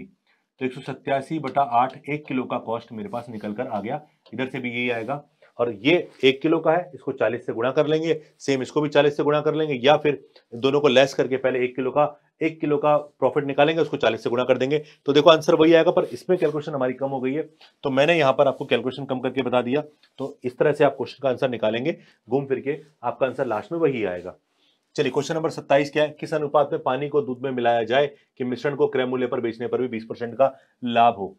तो एक सौ सत्तासी बटा आठ एक किलो का कॉस्ट मेरे पास निकल कर आ गया इधर से भी यही आएगा और ये एक किलो का है इसको चालीस से गुणा कर लेंगे सेम इसको भी चालीस से गुणा कर लेंगे या फिर दोनों को लेस करके पहले एक किलो का एक किलो का प्रॉफिट निकालेंगे उसको चालीस से गुणा कर देंगे तो देखो आंसर वही आएगा पर इसमें कैलकुलेशन हमारी कम हो गई है तो मैंने यहां पर आपको कैलकुलेशन कम करके बता दिया तो इस तरह से आप क्वेश्चन का आंसर निकालेंगे घूम फिर के आपका आंसर लास्ट में वही आएगा चलिए क्वेश्चन नंबर सत्ताईस क्या है किस अनुपात में पानी को दूध में मिलाया जाए कि मिश्रण को क्रय मूल्य पर बेचने पर भी बीस परसेंट का लाभ हो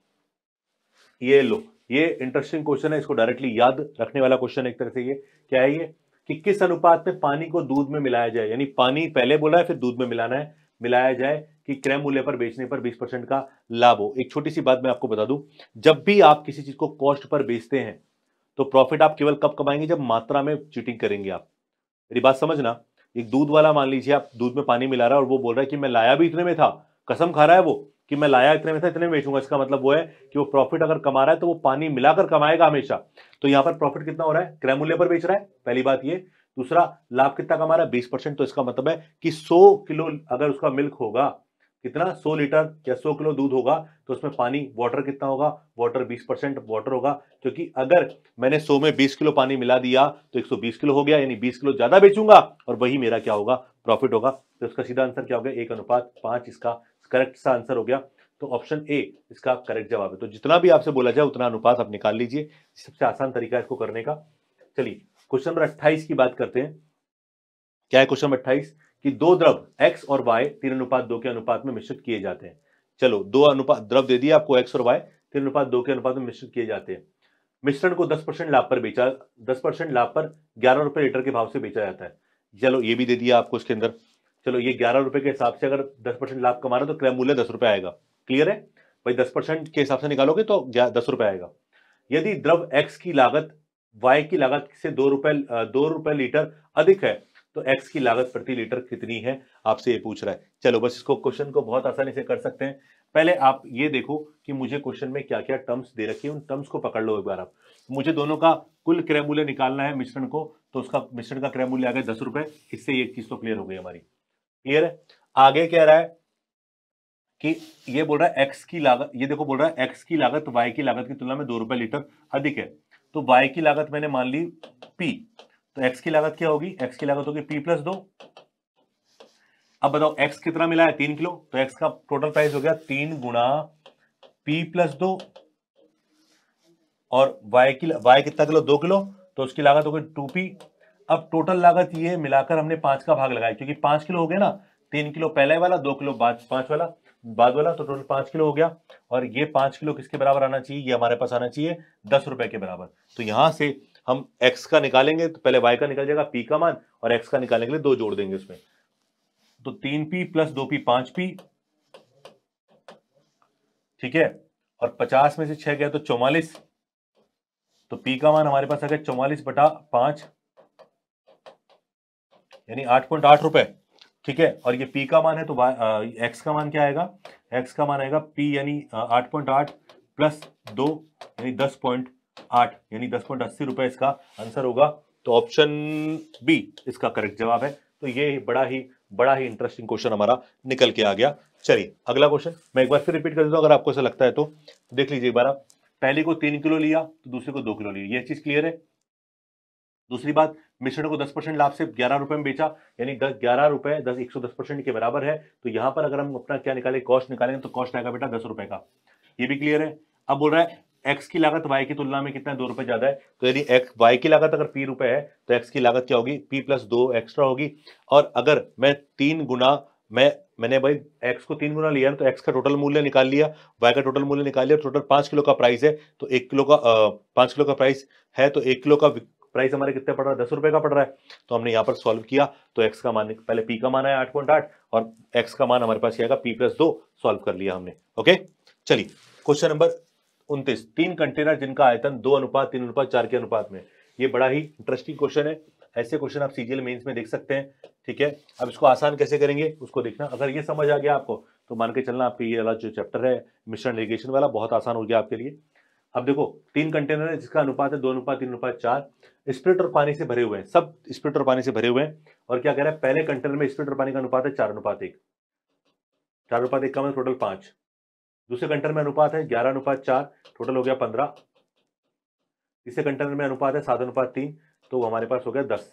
ये लो ये इंटरेस्टिंग क्वेश्चन है इसको डायरेक्टली याद रखने वाला क्वेश्चन एक तरह से ये क्या है ये कि किस अनुपात में पानी को दूध में मिलाया जाए यानी पानी पहले बोला है फिर दूध में मिलाना है मिलाया जाए कि क्रय मूल्य पर बेचने पर 20 परसेंट का लाभ हो एक छोटी सी बात मैं आपको बता दूं जब भी आप किसी चीज को कॉस्ट पर बेचते हैं तो प्रॉफिट आप केवल कब कमाएंगे जब मात्रा में चीटिंग करेंगे आप मेरी बात समझना एक दूध वाला मान लीजिए आप दूध में पानी मिला रहा है और वो बोल रहा है कि मैं लाया भी इतने में था कसम खा रहा है वो कि मैं लाया इतने में था इतने में बेचूंगा इसका मतलब वो है कि वो प्रॉफिट अगर कमा रहा है तो वो पानी मिलाकर कमाएगा हमेशा तो यहाँ पर प्रॉफिट कितना हो रहा है क्रय मूल्य पर बेच रहा है पहली बात ये दूसरा लाभ कितना कमा रहा है बीस परसेंट तो इसका मतलब है कि सौ किलो अगर उसका मिल्क होगा कितना सौ लीटर या सौ किलो दूध होगा तो उसमें पानी वाटर कितना होगा वाटर बीस परसेंट वाटर होगा क्योंकि अगर मैंने सौ में बीस किलो पानी मिला दिया तो एक सौ बीस किलो हो गया यानी बीस किलो ज्यादा बेचूंगा और वही मेरा क्या होगा प्रॉफिट होगा तो इसका सीधा आंसर क्या हो गया एक अनुपात पांच इसका करेक्ट सा आंसर हो गया तो ऑप्शन ए इसका करेक्ट जवाब है तो जितना भी आपसे बोला जाए उतना अनुपात आप निकाल लीजिए सबसे आसान तरीका है इसको करने का चलिए क्वेश्चन नंबर अट्ठाईस की बात करते हैं क्या है क्वेश्चन नंबर अट्ठाईस कि दो द्रव एक्स और वाई तीन अनुपात दो के अनुपात में मिश्रित किए जाते हैं चलो दो अनुपात द्रव दे दिया आपको x और y तीन अनुपात दो के अनुपात में मिश्रित किए जाते हैं मिश्रण को दस परसेंट लाभ पर बेचा दस परसेंट लाभ पर ग्यारह रुपए लीटर के भाव से बेचा जाता है चलो ये भी दे दिया आपको इसके अंदर चलो ये ग्यारह रुपए के हिसाब से अगर दस परसेंट लाभ कमा रहे तो क्रय मूल्य दस रुपए आएगा क्लियर है भाई दस परसेंट के हिसाब से निकालोगे तो दस रुपए आएगा यदि द्रव एक्स की लागत वाई की लागत से दो रुपए दो रुपए लीटर अधिक है तो एक्स की लागत प्रति लीटर कितनी है आपसे ये पूछ रहा है चलो बस इसको क्वेश्चन को बहुत आसानी से कर सकते हैं पहले आप ये देखो कि मुझे क्वेश्चन में क्या क्या टर्म्स दे रखे हैं उन टर्म्स को पकड़ लो एक बार आप मुझे दोनों का कुल क्रय मूल्य निकालना है मिश्रण को तो उसका मिश्रण का क्रय मूल्य आ गया दस रुपए इससे ये चीज तो क्लियर हो गई हमारी क्लियर है आगे कह रहा है कि ये बोल रहा है एक्स की लागत ये देखो बोल रहा है एक्स की लागत वाई की लागत की तुलना में दो रुपए लीटर अधिक है तो वाई की लागत मैंने मान ली पी तो एक्स की लागत क्या होगी एक्स की लागत होगी पी प्लस दो अब बताओ एक्स कितना मिला है तीन किलो तो एक्स का टोटल प्राइस हो गया तीन गुना पी प्लस दो और वाई की वाई कितना किलो दो किलो तो उसकी लागत हो गई टू पी अब टोटल लागत ये मिलाकर हमने पांच का भाग लगाया क्योंकि पांच किलो हो गया ना तीन किलो पहले वाला दो किलो पांच वाला बाद वाला तो टोटल पांच किलो हो गया और ये पांच किलो किसके बराबर आना चाहिए ये हमारे पास आना चाहिए दस रुपए के बराबर तो यहां से हम एक्स का निकालेंगे तो पहले वाई का निकल जाएगा पी का मान और एक्स का निकालने के लिए दो जोड़ देंगे उसमें तो तीन पी प्लस दो पी पांच पी ठीक है और पचास में से छह गया तो चौवालिस तो पी का मान हमारे पास आ गया चौवालिस बटा पांच यानी आठ पॉइंट आठ रुपए ठीक है और ये पी का मान है तो एक्स का मान क्या आएगा एक्स का मान आएगा पी यानी आठ पॉइंट आठ प्लस दो यानी दस पॉइंट आठ यानी दस पॉइंट अस्सी रुपए इसका आंसर होगा तो ऑप्शन बी इसका करेक्ट जवाब है तो ये बड़ा ही बड़ा ही इंटरेस्टिंग क्वेश्चन हमारा निकल के आ गया चलिए अगला क्वेश्चन मैं एक बार फिर रिपीट कर देता हूँ अगर आपको ऐसा लगता है तो देख लीजिए एक बार पहले को तीन किलो लिया तो दूसरे को दो किलो लिया ये चीज क्लियर है दूसरी बात मिश्रण को 10 परसेंट लाभ से ग्यारह रुपए में बेचा यानी दस ग्यारह रुपए दस एक सौ दस परसेंट के बराबर है तो यहां पर अगर हम अपना क्या निकाले कॉस्ट निकालेंगे तो कॉस्ट आएगा बेटा दस रुपए का ये भी क्लियर है अब बोल रहा है एक्स की लागत वाई की तुलना में कितना है दो रुपए ज्यादा है तो यदि एक्स वाई की लागत अगर पी रुपए है तो एक्स की लागत क्या होगी पी प्लस दो एक्स्ट्रा होगी और अगर मैं तीन गुना मैं मैंने भाई एक्स को तीन गुना लिया तो एक्स का टोटल मूल्य निकाल लिया वाई का टोटल मूल्य निकाल लिया टोटल तो पांच किलो का प्राइस है तो एक किलो का पांच किलो का प्राइस है तो एक किलो का प्राइस हमारे कितने पड़ रहा है दस रुपए का पड़ रहा है तो हमने यहाँ पर सॉल्व किया तो एक्स का मान पहले पी का मान आया आठ पॉइंट आठ और एक्स का मान हमारे पास आएगा पी प्लस दो सॉल्व कर लिया हमने ओके चलिए क्वेश्चन नंबर उन्तीस तीन कंटेनर जिनका आयतन दो अनुपात तीन अनुपात चार के अनुपात में ये बड़ा ही इंटरेस्टिंग क्वेश्चन है ऐसे क्वेश्चन आप सीजीएल मेन्स में देख सकते हैं ठीक है अब इसको आसान कैसे करेंगे उसको देखना अगर ये समझ आ गया आपको तो मान के चलना आपके ये वाला जो चैप्टर है मिश्रण रेगेशन वाला बहुत आसान हो गया आपके लिए अब देखो तीन कंटेनर है जिसका अनुपात है दो अनुपात तीन अनुपात चार स्प्रिट और पानी से भरे हुए हैं सब स्प्रिट और पानी से भरे हुए हैं और क्या कह रहा है पहले कंटेनर में स्प्रिट और पानी का अनुपात है चार अनुपात एक चार अनुपात एक का मतलब टोटल पांच दूसरे कंटेनर में अनुपात है ग्यारह अनुपात चार टोटल हो गया पंद्रह तीसरे कंटेनर में अनुपात है सात अनुपात तीन तो हमारे पास हो गया दस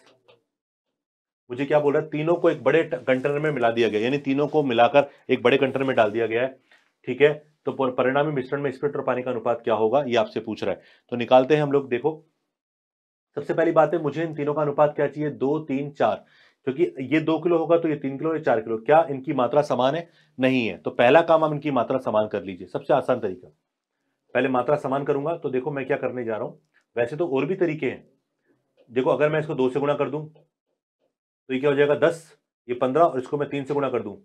मुझे क्या बोल रहा है तीनों को एक बड़े कंटेनर में मिला दिया गया यानी तीनों को मिलाकर एक बड़े कंटेनर में डाल दिया गया है ठीक है तो परिणामी मिश्रण में स्प्रिट और पानी का अनुपात क्या होगा ये आपसे पूछ रहा है तो निकालते हैं हम लोग देखो सबसे पहली बात है मुझे इन तीनों का अनुपात क्या चाहिए दो तीन चार क्योंकि ये दो किलो होगा तो ये तीन किलो या चार किलो क्या इनकी मात्रा समान है नहीं है तो पहला काम आप इनकी मात्रा समान कर लीजिए सबसे आसान तरीका पहले मात्रा समान करूंगा तो देखो मैं क्या करने जा रहा हूं वैसे तो और भी तरीके हैं देखो अगर मैं इसको दो से गुणा कर दूं तो ये क्या हो जाएगा दस ये पंद्रह और इसको मैं तीन से गुणा कर दूं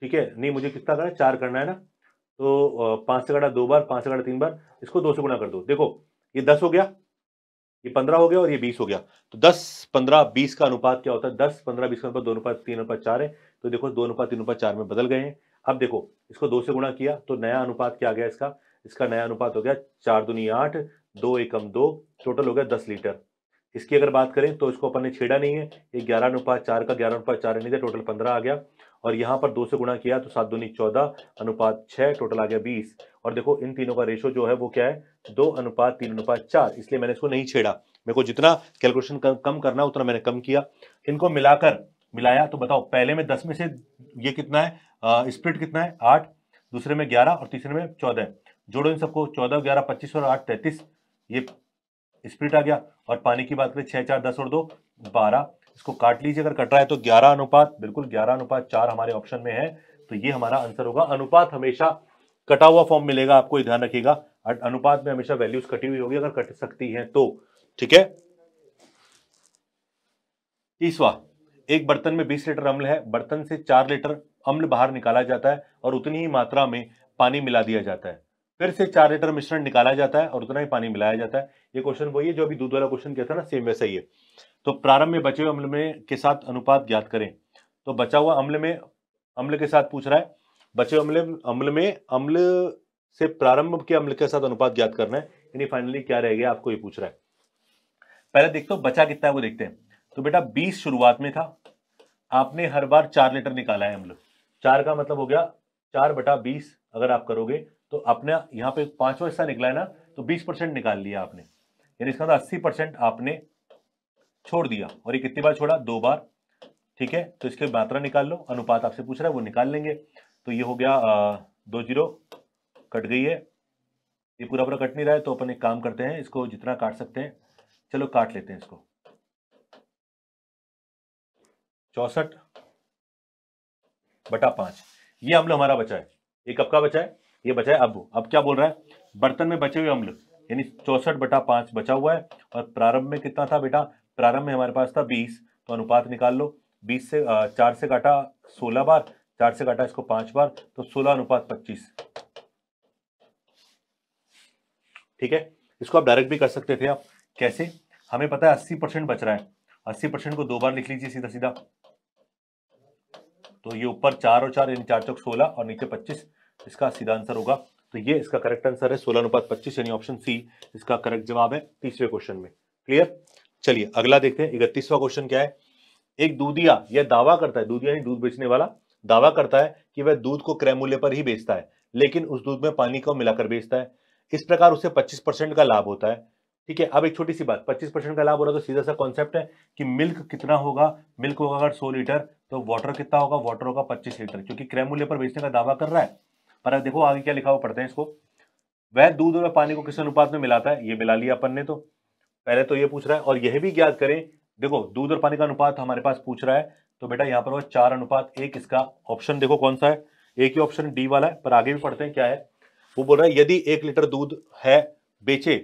ठीक है नहीं मुझे कितना करना है चार करना है ना तो पांच से गड़ा दो बार पांच से गड़ा तीन बार इसको दो से गुणा कर दो देखो ये दस हो गया ये पंद्रह हो गया और ये बीस हो गया तो दस पंद्रह बीस का अनुपात क्या होता है दस पंद्रह बीस का अनुपात दो अनुपात तीन अनुपात चार है तो देखो दो अनुपात तीन अनुपात चार में बदल गए हैं अब देखो इसको दो से गुणा किया तो नया अनुपात क्या आ गया इसका इसका नया अनुपात हो गया चार दुनिया आठ दो एकम दो टोटल हो गया दस लीटर इसकी अगर बात करें तो इसको अपन ने छेड़ा नहीं है ये ग्यारह अनुपात चार का ग्यारह अनुपात चार नहीं था तो टोटल पंद्रह आ गया और यहाँ पर दो से गुणा किया तो सात दूनी चौदह अनुपात छः टोटल आ गया बीस और देखो इन तीनों का रेशो जो है वो क्या है दो अनुपात तीन अनुपात चार इसलिए मैंने इसको नहीं छेड़ा मेरे को जितना कैलकुलेशन कम करना उतना मैंने कम किया इनको मिलाकर मिलाया तो बताओ पहले में दस में से ये कितना है स्प्लिट कितना है आठ दूसरे में ग्यारह और तीसरे में चौदह जोड़ो इन सबको चौदह ग्यारह पच्चीस और आठ तैतीस ये स्प्लिट आ गया और पानी की बात करें छः चार दस और दो बारह इसको काट लीजिए अगर कट रहा है तो ग्यारह अनुपात बिल्कुल ग्यारह अनुपात चार हमारे ऑप्शन में है तो ये हमारा आंसर होगा अनुपात हमेशा कटा हुआ फॉर्म मिलेगा आपको ध्यान रखिएगा अनुपात में हमेशा वैल्यूज कटी हुई होगी अगर कट सकती है तो ठीक है तीसवा एक बर्तन में 20 लीटर अम्ल है बर्तन से 4 लीटर अम्ल बाहर निकाला जाता है और उतनी ही मात्रा में पानी मिला दिया जाता है फिर से चार लीटर मिश्रण निकाला जाता है और उतना ही पानी मिलाया जाता है ये क्वेश्चन वही है जो अभी दूध वाला क्वेश्चन किया था ना सेम वैसा ही है तो प्रारंभ में बचे हुए अम्ल में के साथ अनुपात ज्ञात करें तो बचा हुआ अम्ल में अम्ल के साथ पूछ रहा है बचे अम्ल अम्ल में अम्ल से प्रारंभ के अम्ल के साथ अनुपात ज्ञात करना है यानी फाइनली क्या रह गया आपको ये पूछ रहा है पहले देखते हो बचा कितना है वो देखते हैं तो बेटा 20 शुरुआत में था आपने हर बार चार लीटर निकाला है अम्ल चार का मतलब हो गया चार बटा बीस अगर आप करोगे तो अपने यहाँ पे पांचवा हिस्सा निकला है ना तो बीस परसेंट निकाल लिया आपने यानी इसका मतलब अस्सी परसेंट आपने छोड़ दिया और ये कितनी बार छोड़ा दो बार ठीक है तो इसके मात्रा निकाल लो अनुपात आपसे पूछ रहा है वो निकाल लेंगे तो ये हो गया आ, दो जीरो कट गई है ये पूरा पूरा कट नहीं रहा है तो अपन एक काम करते हैं इसको जितना काट सकते हैं चलो काट लेते हैं इसको चौसठ बटा पांच ये हम हमारा बचा है ये कब का बचा है ये बचा है अब अब क्या बोल रहा है बर्तन में बचे हुए अम्ल यानी चौसठ बटा पांच बचा हुआ है और प्रारंभ में कितना था बेटा प्रारंभ में हमारे पास था बीस तो अनुपात निकाल लो बीस से चार से काटा सोलह बार चार से काटा इसको पांच बार तो सोलह अनुपात पच्चीस ठीक है इसको आप डायरेक्ट भी कर सकते थे आप कैसे हमें पता है अस्सी परसेंट बच रहा है अस्सी परसेंट को दो बार लिख लीजिए सीधा सीधा तो ये ऊपर चार और चार यानी चार चौक सोलह और नीचे पच्चीस इसका सीधा आंसर होगा तो ये इसका करेक्ट आंसर है सोलह अनुपात पच्चीस यानी ऑप्शन सी इसका करेक्ट जवाब है तीसरे क्वेश्चन में क्लियर चलिए अगला देखते हैं इकतीसवा क्वेश्चन क्या है एक दूधिया यह दावा करता है दूधिया दूध बेचने वाला दावा करता है कि वह दूध को क्रय मूल्य पर ही बेचता है लेकिन उस दूध में पानी को मिलाकर बेचता है इस प्रकार उसे 25 परसेंट का लाभ होता है ठीक है अब एक छोटी सी बात 25 परसेंट का लाभ हो रहा है तो सीधा सा कॉन्सेप्ट है कि मिल्क कितना होगा मिल्क होगा अगर 100 लीटर तो वाटर कितना होगा वाटर होगा 25 लीटर क्योंकि क्रय मूल्य पर बेचने का दावा कर रहा है पर अब देखो आगे क्या लिखा हुआ पढ़ते हैं इसको वह दूध और पानी को किस अनुपात में मिलाता है ये मिला लिया अपन ने तो पहले तो ये पूछ रहा है और यह भी याद करें देखो दूध और पानी का अनुपात हमारे पास पूछ रहा है तो बेटा यहाँ पर वो चार अनुपात एक इसका ऑप्शन देखो कौन सा है एक ही ऑप्शन डी वाला है पर आगे भी पढ़ते हैं क्या है वो बोल रहा है यदि एक लीटर दूध है बेचे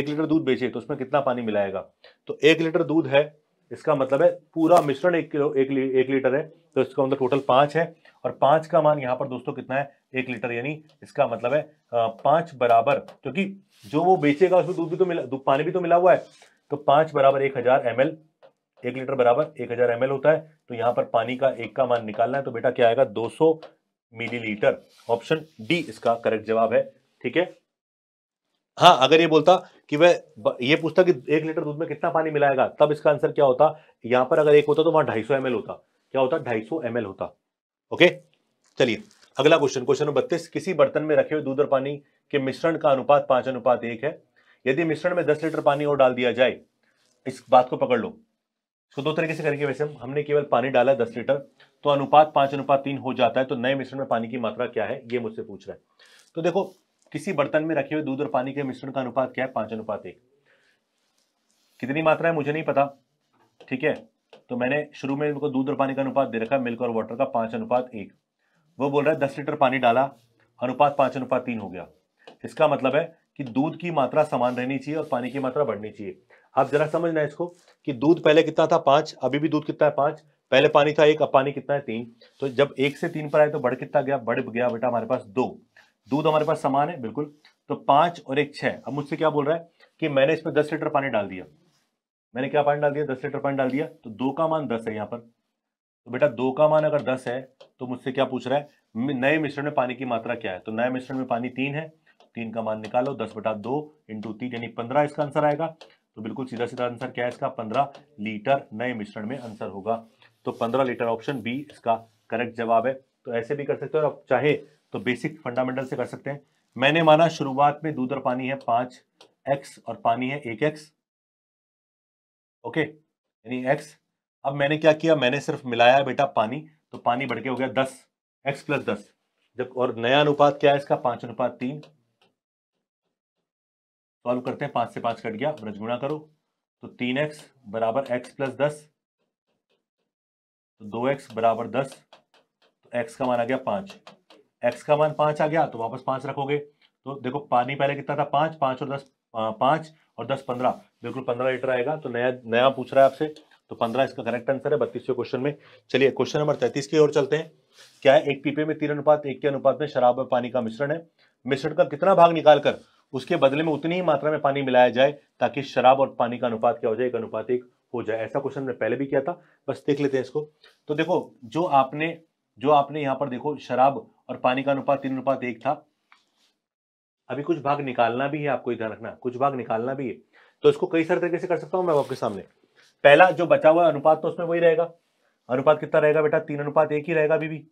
एक लीटर दूध बेचे तो उसमें कितना पानी मिलाएगा तो एक लीटर दूध है इसका मतलब है पूरा मिश्रण एक किलो एक, एक लीटर है तो इसका मतलब टोटल पांच है और पांच का मान यहाँ पर दोस्तों कितना है एक लीटर यानी इसका मतलब है पांच बराबर क्योंकि जो वो बेचेगा उसमें दूध भी तो मिला दूध पानी भी तो मिला हुआ है तो पांच बराबर एक हजार एम एल एक लीटर बराबर एक हजार एम होता है तो यहां पर पानी का एक का मान निकालना है तो बेटा क्या आएगा 200 मिलीलीटर ऑप्शन डी इसका करेक्ट जवाब है ठीक है हाँ अगर ये बोलता कि वह ये पूछता कि एक लीटर दूध में कितना पानी मिलाएगा तब इसका आंसर क्या होता यहां पर अगर एक होता तो वहां ढाई सौ होता क्या होता ढाई सौ होता ओके चलिए अगला क्वेश्चन क्वेश्चन नंबर बत्तीस किसी बर्तन में रखे हुए दूध और पानी के मिश्रण का अनुपात पांच अनुपात एक है यदि मिश्रण में दस लीटर पानी और डाल दिया जाए इस बात को पकड़ लो इसको दो तरीके से करेंगे वैसे हम हमने केवल पानी डाला दस लीटर तो अनुपात पांच अनुपात तीन हो जाता है तो नए मिश्रण में पानी की मात्रा क्या है ये मुझसे पूछ रहा है तो देखो किसी बर्तन में रखे हुए दूध और पानी के मिश्रण का अनुपात क्या है पांच अनुपात एक कितनी मात्रा है मुझे नहीं पता ठीक है तो मैंने शुरू में इनको दूध और पानी का अनुपात दे रखा मिल्क और वाटर का पांच अनुपात एक वो बोल रहा है दस लीटर पानी डाला अनुपात पांच अनुपात तीन हो गया इसका मतलब है कि दूध की मात्रा समान रहनी चाहिए और पानी की मात्रा बढ़नी चाहिए आप जरा समझना इसको कि दूध पहले कितना था पांच अभी भी दूध कितना है पांच पहले पानी था एक अब पानी कितना है तीन तो जब एक से तीन पर आए तो बढ़ कितना गया बढ़ गया बेटा हमारे पास दो दूध हमारे पास समान है बिल्कुल तो पांच और एक छह अब मुझसे क्या बोल रहा है कि मैंने इसमें दस लीटर पानी डाल दिया मैंने क्या पानी डाल दिया दस लीटर पानी डाल दिया तो दो का मान दस है यहाँ पर तो बेटा दो का मान अगर दस है तो मुझसे क्या पूछ रहा है नए मिश्रण में पानी की मात्रा क्या है तो नए मिश्रण में पानी तीन है तीन का मान निकालो दस बटा दो इंटू तीन यानी पंद्रह इसका आंसर आएगा तो बिल्कुल सीधा सीधा आंसर क्या है इसका पंद्रह लीटर नए मिश्रण में आंसर होगा तो पंद्रह लीटर ऑप्शन बी इसका करेक्ट जवाब है तो ऐसे भी कर सकते हो और आप चाहे तो बेसिक फंडामेंटल से कर सकते हैं मैंने माना शुरुआत में दूध और पानी है पांच एक्स और पानी है एक एक्स ओके यानी एक्स अब मैंने क्या किया मैंने सिर्फ मिलाया बेटा पानी तो पानी बढ़ के हो गया दस एक्स प्लस दस जब और नया अनुपात क्या है इसका पांच अनुपात तीन सॉल्व करते हैं पांच से पांच कट गया रजगुणा करो तो तीन एक्स बराबर एक्स प्लस दस तो दो एक्स बराबर दस तो एक्स का मान आ गया पांच एक्स का मान पांच आ गया तो वापस पांच रखोगे तो देखो पानी पहले कितना था पांच पांच और दस पांच और दस पंद्रह बिल्कुल पंद्रह लीटर आएगा तो नया नया पूछ रहा है आपसे तो पंद्रह इसका करेक्ट आंसर है बत्तीसवें क्वेश्चन में चलिए क्वेश्चन नंबर तैतीस की ओर चलते हैं क्या है एक पीपे में तीन अनुपात एक के अनुपात में शराब और पानी का मिश्रण है मिश्रण का कितना भाग निकालकर उसके बदले में उतनी ही मात्रा में पानी मिलाया जाए ताकि शराब और पानी का अनुपात क्या हो जाए एक अनुपात एक हो जाए ऐसा क्वेश्चन मैंने पहले भी किया था बस देख लेते हैं इसको तो देखो जो आपने जो आपने यहाँ पर देखो शराब और पानी का अनुपात तीन अनुपात एक था अभी कुछ भाग निकालना भी है आपको ध्यान रखना कुछ भाग निकालना भी है तो इसको कई सारे तरीके से कर सकता हूँ मैं आपके सामने पहला जो बचा हुआ अनुपात तो उसमें वही रहेगा अनुपात कितना रहेगा बेटा तीन अनुपात एक ही रहेगा अभी भी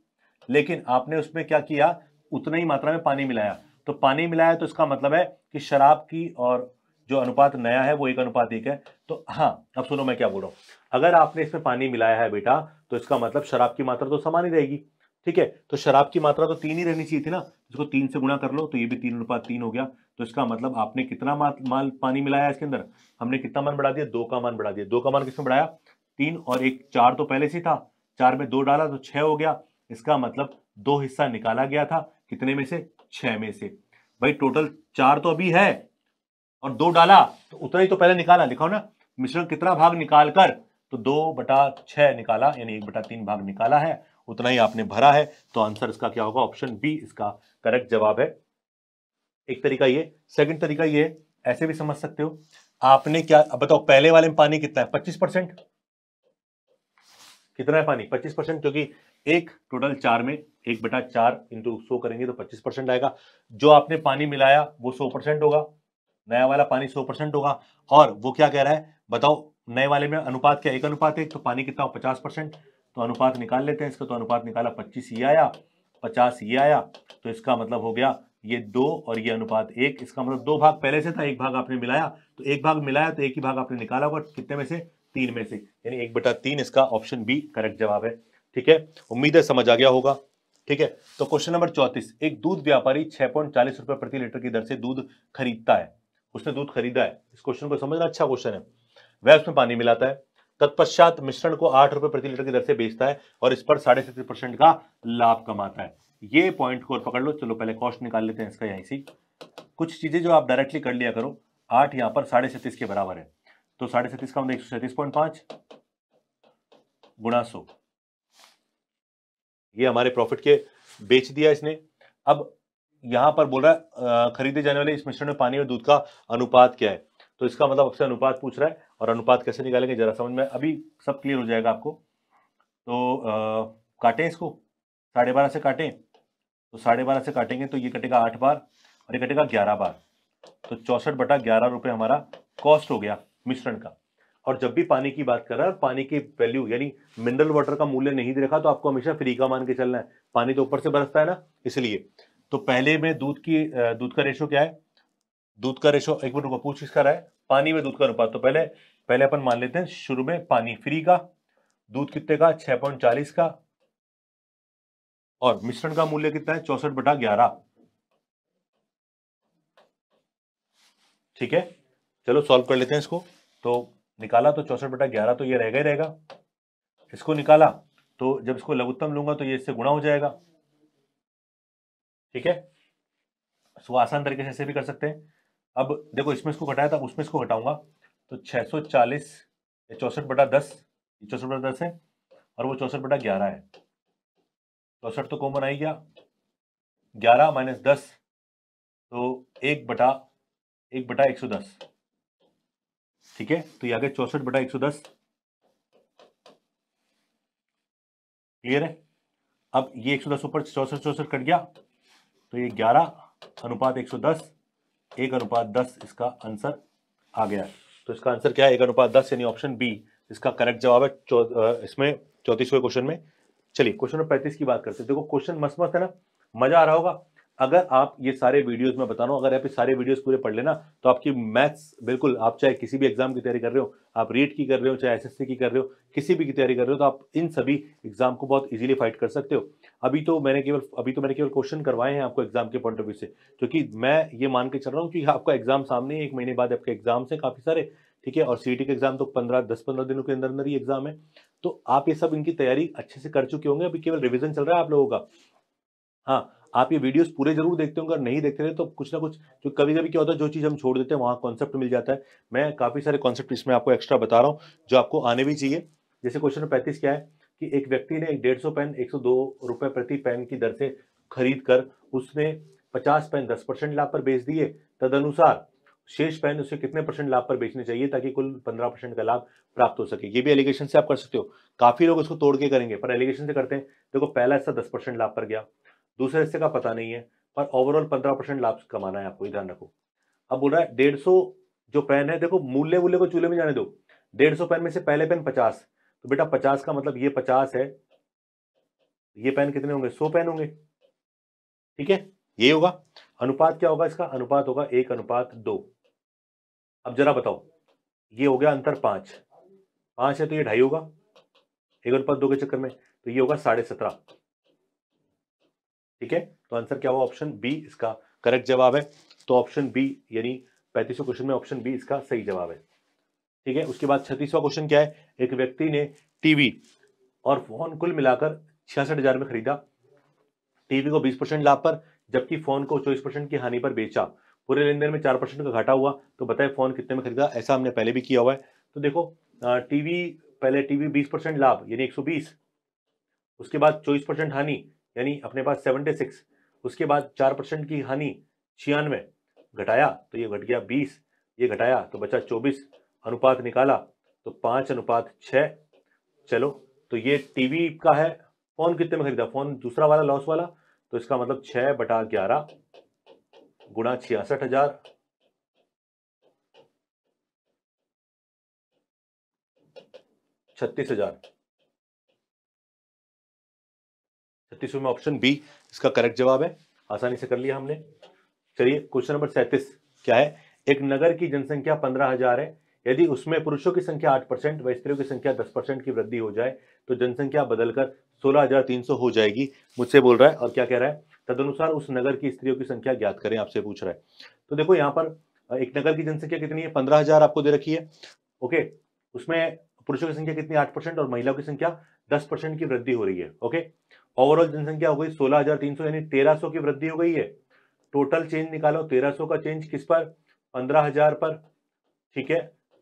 लेकिन आपने उसमें क्या किया उतना ही मात्रा में पानी मिलाया तो पानी मिलाया तो इसका मतलब है कि शराब की और जो अनुपात नया है वो एक अनुपात एक है तो हाँ अब सुनो मैं क्या बोल रहा हूं अगर आपने इसमें पानी मिलाया है बेटा तो इसका मतलब शराब की मात्रा तो समान ही रहेगी ठीक है तो शराब की मात्रा तो तीन ही रहनी चाहिए थी ना इसको तीन से गुणा कर लो तो ये भी तीन अनुपात तीन हो गया तो इसका मतलब आपने कितना माल पानी मिलाया इसके अंदर हमने कितना मान बढ़ा दिया दो का मान बढ़ा दिया दो का मान किसमें बढ़ाया तीन और एक चार तो पहले से था चार में दो डाला तो छह हो गया इसका मतलब दो हिस्सा निकाला गया था कितने में से छह में से भाई टोटल चार तो अभी है और दो डाला तो उतना ही तो पहले निकाला लिखाओ ना मिश्रण कितना भाग निकाल कर तो दो बटा छह निकाला यानी एक बटा तीन भाग निकाला है उतना ही आपने भरा है तो आंसर इसका क्या होगा ऑप्शन बी इसका करेक्ट जवाब है एक तरीका ये सेकंड तरीका ये ऐसे भी समझ सकते हो आपने क्या बताओ पहले वाले में पानी कितना है पच्चीस परसेंट कितना है पानी पच्चीस परसेंट क्योंकि एक टोटल चार में एक बटा चार इंटू सो करेंगे तो पच्चीस परसेंट आएगा जो आपने पानी मिलाया वो सो परसेंट होगा नया वाला पानी सो परसेंट होगा और वो क्या कह रहा है बताओ नए वाले में अनुपात क्या एक अनुपात है तो पानी कितना हो पचास परसेंट तो अनुपात निकाल लेते हैं इसका तो अनुपात निकाला पच्चीस ये आया पचास ये आया तो इसका मतलब हो गया ये दो और ये अनुपात एक इसका मतलब दो भाग पहले से था एक भाग आपने मिलाया तो एक भाग मिलाया तो एक ही भाग आपने निकाला होगा कितने में से तीन में से यानी एक बटा तीन इसका ऑप्शन बी करेक्ट जवाब है ठीक है उम्मीद है समझ आ गया होगा ठीक है तो क्वेश्चन नंबर चौतीस एक दूध व्यापारी छह पॉइंट चालीस रुपए प्रति लीटर की दर से दूध खरीदता है उसने दूध खरीदा है इस क्वेश्चन को समझना अच्छा क्वेश्चन है वह उसमें पानी मिलाता है तत्पश्चात मिश्रण को आठ रुपए प्रति लीटर की दर से बेचता है और इस पर साढ़े सत्तर परसेंट का लाभ कमाता है ये पॉइंट को और पकड़ लो चलो पहले कॉस्ट निकाल लेते हैं इसका यहीं से कुछ चीजें जो आप डायरेक्टली कर लिया करो आठ यहाँ पर साढ़े सैंतीस के बराबर है तो साढ़े सैंतीस का एक सौ सैंतीस पॉइंट पांच गुणा सो ये हमारे प्रॉफिट के बेच दिया इसने अब यहां पर बोल रहा है खरीदे जाने वाले इस मिश्रण में पानी और दूध का अनुपात क्या है तो इसका मतलब आपसे अनुपात पूछ रहा है और अनुपात कैसे निकालेंगे जरा समझ में अभी सब क्लियर हो जाएगा आपको तो आ, काटें इसको साढ़े बारह से काटें तो साढ़े बारह से काटेंगे तो ये कटेगा आठ बार और ये कटेगा ग्यारह बार तो चौंसठ बटा ग्यारह रुपये हमारा कॉस्ट हो गया मिश्रण का और जब भी पानी की बात कर रहा है पानी की वैल्यू यानी मिनरल वाटर का मूल्य नहीं देखा तो आपको हमेशा फ्री का मान के चलना है पानी तो ऊपर से बरसता है ना इसलिए तो पहले में दूध की दूध का रेशो क्या है दूध का रेशो एक मिनट रुको पूछ किसका रहा है पानी में दूध का अनुपात तो पहले पहले अपन मान लेते हैं शुरू में पानी फ्री का दूध कितने का छह पॉइंट चालीस का और मिश्रण का मूल्य कितना है चौसठ बटा ग्यारह ठीक है चलो सॉल्व कर लेते हैं इसको तो निकाला तो चौसठ बटा ग्यारह तो ये रहेगा ही रहेगा इसको निकाला तो जब इसको लघुत्तम लूंगा तो ये इससे गुणा हो जाएगा ठीक है सो आसान तरीके से ऐसे भी कर सकते हैं अब देखो इसमें इसको घटाया था उसमें इसको घटाऊंगा तो 640 चालीस चौसठ बटा दस चौसठ बटा दस है और वो चौसठ बटा ग्यारह है चौसठ तो कॉमन आई गया ग्यारह माइनस दस तो एक बटा एक बटा एक सौ दस ठीक है तो यहाँ गया चौसठ बटा एक सौ दस क्लियर है अब ये एक सौ दस ऊपर चौसठ चौसठ कट गया तो ये ग्यारह अनुपात एक सौ दस एक अनुपात दस इसका आंसर आ गया तो इसका आंसर क्या है एक अनुपात दस यानी ऑप्शन बी इसका करेक्ट जवाब है चो, इसमें चौतीसवें क्वेश्चन में चलिए क्वेश्चन नंबर पैंतीस की बात करते हैं देखो क्वेश्चन मस्त मस्त है ना मजा आ रहा होगा अगर आप ये सारे वीडियोस में बता रहा हूँ अगर आप ये सारे वीडियोस पूरे पढ़ लेना तो आपकी मैथ्स बिल्कुल आप चाहे किसी भी एग्जाम की तैयारी कर रहे हो आप रीट की कर रहे हो चाहे एसएससी की कर रहे हो किसी भी की तैयारी कर रहे हो तो आप इन सभी एग्जाम को बहुत इजीली फाइट कर सकते हो अभी तो मैंने केवल अभी तो मैंने केवल क्वेश्चन करवाए हैं आपको एग्जाम के पॉइंट ऑफ व्यू से क्योंकि मैं ये मान के चल रहा हूँ कि आपका एग्जाम सामने है एक महीने बाद आपके एग्जाम्स से काफ़ी सारे ठीक है और सी e के एग्जाम तो पंद्रह दस पंद्रह दिनों के अंदर अंदर ही एग्जाम है तो आप ये सब इनकी तैयारी अच्छे से कर चुके होंगे अभी केवल रिविजन चल रहा है आप लोगों का हाँ आप ये वीडियोस पूरे जरूर देखते होंगे अगर नहीं देखते रहे तो कुछ ना कुछ जो कभी कभी क्या होता है जो चीज़ हम छोड़ देते हैं वहाँ कॉन्सेप्ट मिल जाता है मैं काफ़ी सारे कॉन्सेप्ट इसमें आपको एक्स्ट्रा बता रहा हूँ जो आपको आने भी चाहिए जैसे क्वेश्चन पैंतीस क्या है कि एक व्यक्ति ने एक डेढ़ पेन एक सौ प्रति पेन की दर से खरीद कर उसने पचास पेन दस परसेंट लाभ पर बेच दिए तदनुसार शेष पेन उसे कितने परसेंट लाभ पर बेचने चाहिए ताकि कुल पंद्रह परसेंट का लाभ प्राप्त हो सके ये भी एलिगेशन से आप कर सकते हो काफी लोग इसको तोड़ के करेंगे पर एलिगेशन से करते हैं देखो पहला हिस्सा दस परसेंट लाभ पर गया दूसरे हिस्से का पता नहीं है पर ओवरऑल पंद्रह परसेंट लाभ कमाना है आपको ध्यान रखो अब बोल रहा है डेढ़ सौ जो पेन है देखो मूल्य वूल्य को चूल्हे में जाने दो डेढ़ सौ पेन में से पहले पेन पचास तो बेटा पचास का मतलब ये पचास है ये पेन कितने होंगे सौ पेन होंगे ठीक है ये होगा अनुपात क्या होगा इसका अनुपात होगा एक अनुपात दो अब जरा बताओ ये हो गया अंतर पांच पांच है तो ये ढाई होगा एक अनुपात दो के चक्कर में तो ये होगा साढ़े सत्रह ठीक है तो आंसर क्या हुआ ऑप्शन बी इसका करेक्ट जवाब है तो ऑप्शन बी यानी पैंतीसवें क्वेश्चन में ऑप्शन बी इसका सही जवाब है ठीक है उसके बाद छत्तीसवा क्वेश्चन क्या है एक व्यक्ति ने टीवी और फोन कुल मिलाकर छियासठ हजार में खरीदा टीवी को बीस परसेंट लाभ पर जबकि फोन को चौबीस परसेंट की हानि पर बेचा पूरे लेन देन में चार परसेंट का घाटा हुआ तो बताए फोन कितने में खरीदा ऐसा हमने पहले भी किया हुआ है तो देखो टीवी पहले टीवी बीस परसेंट लाभ यानी एक सौ बीस उसके बाद चौबीस परसेंट हानि यानी अपने पास सेवेंटी सिक्स उसके बाद चार परसेंट की हानि छियानवे घटाया तो ये घट गया बीस ये घटाया तो बचा चौबीस अनुपात निकाला तो पाँच अनुपात छः चलो तो ये टीवी का है फ़ोन कितने में खरीदा फ़ोन दूसरा वाला लॉस वाला तो इसका मतलब छः बटा ग्यारह गुणा छियासठ हजार छत्तीस हजार छत्तीसवें में ऑप्शन बी इसका करेक्ट जवाब है आसानी से कर लिया हमने चलिए क्वेश्चन नंबर सैंतीस क्या है एक नगर की जनसंख्या पंद्रह हजार है यदि उसमें पुरुषों की संख्या आठ परसेंट व स्त्रियों की संख्या दस परसेंट की वृद्धि हो जाए तो जनसंख्या बदलकर सोलह हजार तीन सौ हो जाएगी मुझसे बोल रहा है और क्या कह रहा है तदनुसार उस नगर की स्त्रियों की संख्या ज्ञात करें आपसे पूछ रहा है तो देखो यहाँ पर एक नगर की जनसंख्या कितनी है पंद्रह हजार आपको दे रखी है ओके उसमें पुरुषों की संख्या कितनी आठ परसेंट और महिलाओं की संख्या दस परसेंट की वृद्धि हो रही है ओके ओवरऑल जनसंख्या हो गई 16,300 यानी 1300 की वृद्धि हो गई है टोटल चेंज निकालो 1300 का चेंज किस पर 15,000 पर ठीक है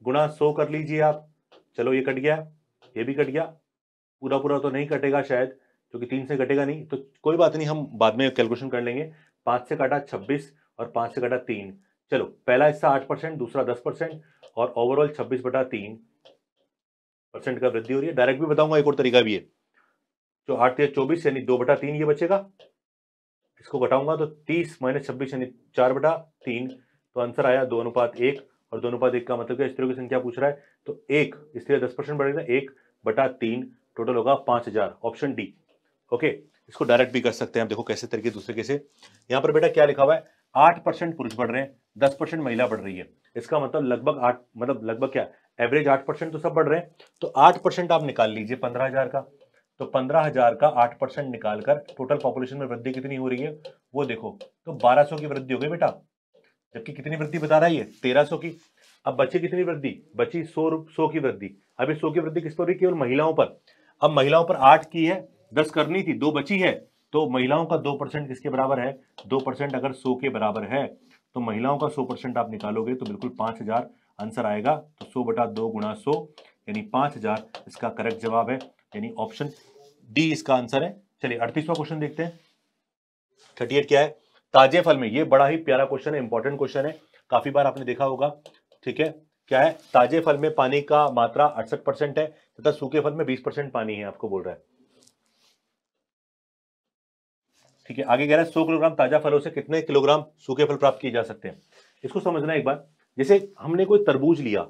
गुणा 100 कर लीजिए आप चलो ये कट गया ये भी कट गया पूरा पूरा तो नहीं कटेगा शायद क्योंकि तीन से कटेगा नहीं तो कोई बात नहीं हम बाद में कैलकुलेशन कर लेंगे पाँच से काटा छब्बीस और पाँच से काटा तीन चलो पहला हिस्सा आठ परसेंट दूसरा दस परसेंट और ओवरऑल छब्बीस बटा तीन परसेंट का वृद्धि हो रही है डायरेक्ट भी बताऊंगा एक और तरीका भी है जो आठ या चौबीस यानी दो बटा तीन ये बचेगा इसको घटाऊंगा तो तीस माइनस छब्बीस यानी चार बटा तीन तो आंसर आया दो अनुपात एक और दो अनुपात एक का मतलब क्या स्त्रियों की संख्या पूछ रहा है तो एक स्त्री दस परसेंट बढ़ेगा एक बटा तीन टोटल होगा पांच हजार ऑप्शन डी ओके इसको डायरेक्ट भी कर सकते हैं देखो कैसे तरीके दूसरे कैसे यहाँ पर बेटा क्या लिखा हुआ है आठ परसेंट पुरुष बढ़ रहे हैं दस परसेंट महिला बढ़ रही है इसका मतलब लगभग आठ मतलब लगभग क्या एवरेज आठ परसेंट तो सब बढ़ रहे हैं तो आठ परसेंट आप निकाल लीजिए पंद्रह हजार का तो पंद्रह हजार का आठ परसेंट निकालकर टोटल पॉपुलेशन में वृद्धि कितनी हो रही है वो देखो तो बारह सौ की वृद्धि हो गई बेटा जबकि कितनी वृद्धि बता रहा है ये तेरह सौ की अब बची कितनी वृद्धि बची सौ सौ की वृद्धि अब ये सौ की वृद्धि किस पर हुई केवल महिलाओं पर अब महिलाओं पर आठ की है दस करनी थी दो बची है तो महिलाओं का दो परसेंट किसके बराबर है दो परसेंट अगर सौ के बराबर है तो महिलाओं का सौ परसेंट आप निकालोगे तो बिल्कुल पांच हजार आंसर आएगा तो सौ बटा दो गुणा सौ यानी पांच हजार इसका करेक्ट जवाब है यानी ऑप्शन डी इसका आंसर है चलिए अड़तीसवा क्वेश्चन देखते हैं थर्टी क्या है ताजे फल में ये बड़ा ही प्यारा क्वेश्चन है इंपॉर्टेंट क्वेश्चन है काफी बार आपने देखा होगा ठीक है क्या है ताजे फल में पानी का मात्रा अड़सठ परसेंट है तथा सूखे फल में बीस परसेंट पानी है आपको बोल रहा है ठीक है आगे कह रहा है सौ किलोग्राम ताजा फलों से कितने किलोग्राम सूखे फल प्राप्त किए जा सकते हैं इसको समझना एक बार जैसे हमने कोई तरबूज लिया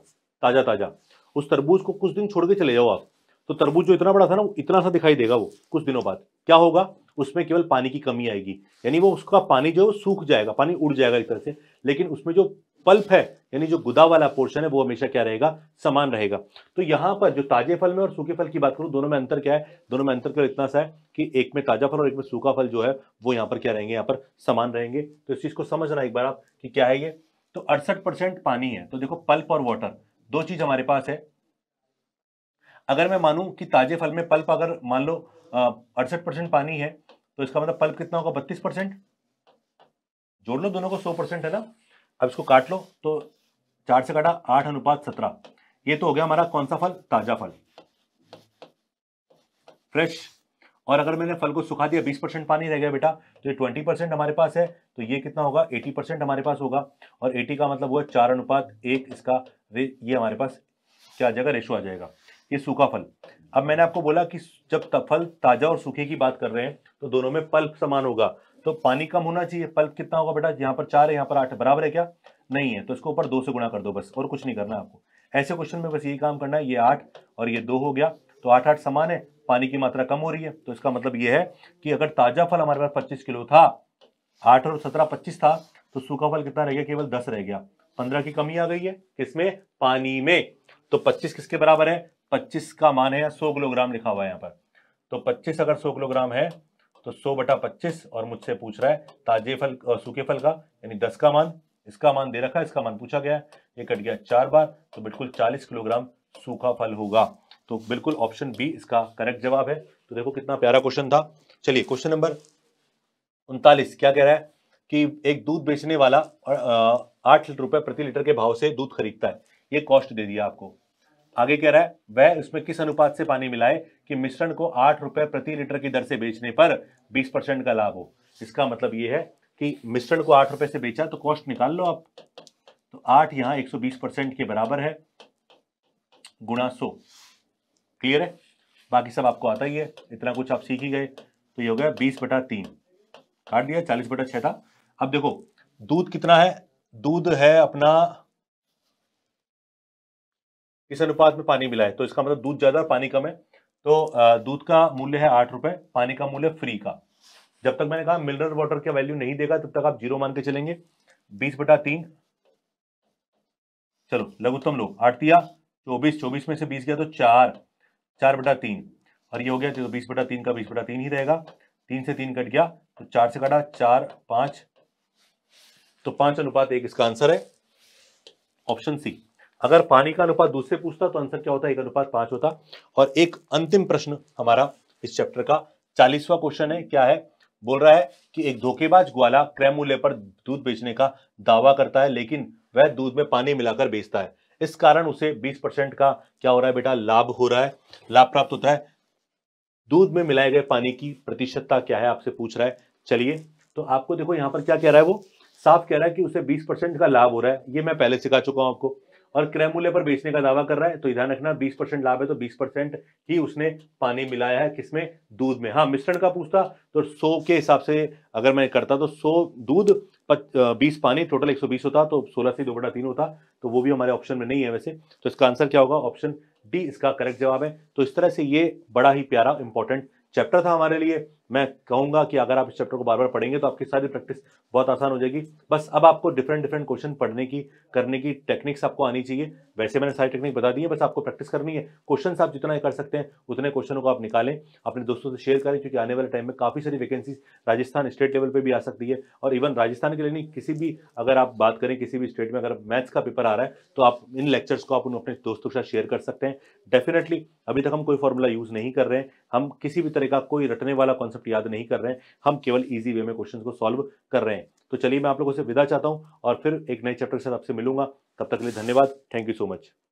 ताजा ताजा उस तरबूज को कुछ दिन छोड़ के चले जाओ आप तो तरबूज जो इतना बड़ा था ना इतना सा दिखाई देगा वो कुछ दिनों बाद क्या होगा उसमें केवल पानी की कमी आएगी यानी वो उसका पानी जो है वो सूख जाएगा पानी उड़ जाएगा एक तरह से लेकिन उसमें जो पल्प है यानी जो गुदा वाला पोर्शन है वो हमेशा क्या रहेगा समान रहेगा तो यहाँ पर जो ताजे फल में और सूखे फल की बात करूँ दोनों में अंतर क्या है दोनों में अंतर केवल इतना सा है कि एक में ताजा फल और एक में सूखा फल जो है वो यहाँ पर क्या रहेंगे यहाँ पर समान रहेंगे तो इस चीज़ को समझना एक बार आप कि क्या है ये तो अड़सठ पानी है तो देखो पल्प और वाटर दो चीज़ हमारे पास है अगर मैं मानूं कि ताजे फल में पल्प अगर मान लो अड़सठ परसेंट पानी है तो इसका मतलब पल्प कितना होगा बत्तीस परसेंट जोड़ लो दोनों को सौ परसेंट है ना अब इसको काट लो तो चार से काटा आठ अनुपात सत्रह ये तो हो गया हमारा कौन सा फल ताजा फल फ्रेश और अगर मैंने फल को सुखा दिया 20 परसेंट पानी रह गया बेटा तो ये 20 परसेंट हमारे पास है तो ये कितना होगा 80 परसेंट हमारे पास होगा और 80 का मतलब हुआ चार अनुपात एक इसका ये हमारे पास क्या आ जाएगा रेशो आ जाएगा ये सूखा फल अब मैंने आपको बोला कि जब फल ताजा और सूखे की बात कर रहे हैं तो दोनों में पल्प समान होगा तो पानी कम होना चाहिए पल्प कितना होगा बेटा यहाँ पर चार है यहाँ पर आठ बराबर है क्या नहीं है तो इसको ऊपर दो से गुणा कर दो बस और कुछ नहीं करना आपको ऐसे क्वेश्चन में बस यही काम करना है ये आठ और ये दो हो गया तो आठ आठ समान है पानी की मात्रा कम हो रही है तो इसका मतलब यह है कि अगर ताजा फल हमारे पास पच्चीस किलो था आठ और सत्रह पच्चीस था तो सूखा फल कितना रह गया केवल दस रह गया पंद्रह की कमी आ गई है किसमें पानी में तो पच्चीस किसके बराबर है पच्चीस का मान है यहाँ 100 किलोग्राम लिखा हुआ है यहाँ पर तो पच्चीस अगर सौ किलोग्राम है तो सौ बटा पच्चीस और मुझसे पूछ रहा है ताजे फल और सूखे फल का यानी दस का मान इसका मान दे रखा है इसका मान पूछा गया है ये कट गया चार बार तो बिल्कुल चालीस किलोग्राम सूखा फल होगा तो बिल्कुल ऑप्शन बी इसका करेक्ट जवाब है तो देखो कितना प्यारा क्वेश्चन था चलिए क्वेश्चन नंबर उनतालीस क्या कह रहा है कि एक दूध बेचने वाला आठ रुपए प्रति लीटर के भाव से दूध खरीदता है ये कॉस्ट दे दिया आपको आगे कह रहा है वह उसमें किस अनुपात से पानी मिलाए कि मिश्रण को आठ रुपए प्रति लीटर की दर से बेचने पर बीस परसेंट का लाभ हो इसका मतलब यह है कि मिश्रण को आठ रुपए से बेचा तो कॉस्ट निकाल लो आप तो आठ यहां एक सौ बीस परसेंट के बराबर है गुणा सो क्लियर है बाकी सब आपको आता ही है इतना कुछ आप सीख ही गए तो ये हो गया बीस बटा तीन काट दिया चालीस बटा छह था अब देखो दूध कितना है दूध है अपना इस अनुपात में पानी मिला है तो इसका मतलब दूध ज़्यादा पानी कम है तो दूध का मूल्य है आठ रुपए पानी का मूल्य फ्री का जब तक मैंने कहा मिनरल वाटर का वैल्यू नहीं देगा तब तक आप जीरो मान के चलेंगे बीस बटा तीन चलो लघुत्तम लो आठ दिया चौबीस चौबीस में से बीस गया तो चार चार बटा तीन और ये हो गया तो बीस बटा तीन का बीस बटा तीन ही रहेगा तीन से तीन कट गया तो चार से कटा चार पांच तो पांच अनुपात एक इसका आंसर है ऑप्शन सी अगर पानी का अनुपात दूसरे पूछता तो आंसर क्या होता है एक अनुपात पांच होता और एक अंतिम प्रश्न हमारा इस चैप्टर का चालीसवा क्वेश्चन है क्या है बोल रहा है कि एक धोखेबाज ग्वाला क्रय मूल्य पर दूध बेचने का दावा करता है लेकिन वह दूध में पानी मिलाकर बेचता है इस कारण उसे 20 परसेंट का क्या हो रहा है बेटा लाभ हो रहा है लाभ प्राप्त होता है दूध में मिलाए गए पानी की प्रतिशतता क्या है आपसे पूछ रहा है चलिए तो आपको देखो यहाँ पर क्या कह रहा है वो साफ कह रहा है कि उसे 20 परसेंट का लाभ हो रहा है ये मैं पहले सिखा चुका हूँ आपको और क्रय मूल्य पर बेचने का दावा कर रहा है तो ध्यान रखना 20 परसेंट लाभ है तो 20 परसेंट ही उसने पानी मिलाया है किसमें दूध में हाँ मिश्रण का पूछता तो 100 के हिसाब से अगर मैं करता तो 100 दूध बीस पानी टोटल 120 होता तो 16 से दो बटा तीन होता तो वो भी हमारे ऑप्शन में नहीं है वैसे तो इसका आंसर क्या होगा ऑप्शन डी इसका करेक्ट जवाब है तो इस तरह से ये बड़ा ही प्यारा इंपॉर्टेंट चैप्टर था हमारे लिए मैं कहूंगा कि अगर आप इस चैप्टर को बार बार पढ़ेंगे तो आपकी सारी प्रैक्टिस बहुत आसान हो जाएगी बस अब आपको डिफरेंट डिफरेंट क्वेश्चन पढ़ने की करने की टेक्निक्स आपको आनी चाहिए वैसे मैंने सारी टेक्निक बता दी है बस आपको प्रैक्टिस करनी है क्वेश्चन आप जितना कर सकते हैं उतने क्वेश्चनों को आप निकालें अपने दोस्तों से शेयर करें क्योंकि आने वाले टाइम में काफ़ी सारी वैकेंसीज राजस्थान स्टेट लेवल पर भी आ सकती है और इवन राजस्थान के लिए नहीं किसी भी अगर आप बात करें किसी भी स्टेट में अगर मैथ्स का पेपर आ रहा है तो आप इन लेक्चर्स को आप उन अपने दोस्तों के साथ शेयर कर सकते हैं डेफिनेटली अभी तक हम कोई फॉर्मूला यूज़ नहीं कर रहे हैं हम किसी भी तरह का कोई रटने वाला कॉन्सेप्ट याद नहीं कर रहे हैं हम केवल ईजी वे में क्वेश्चन को सॉल्व कर रहे हैं तो चलिए मैं आप लोगों से विदा चाहता हूँ और फिर एक नए चैप्टर के साथ आपसे मिलूंगा तब तक के लिए धन्यवाद थैंक यू सो मच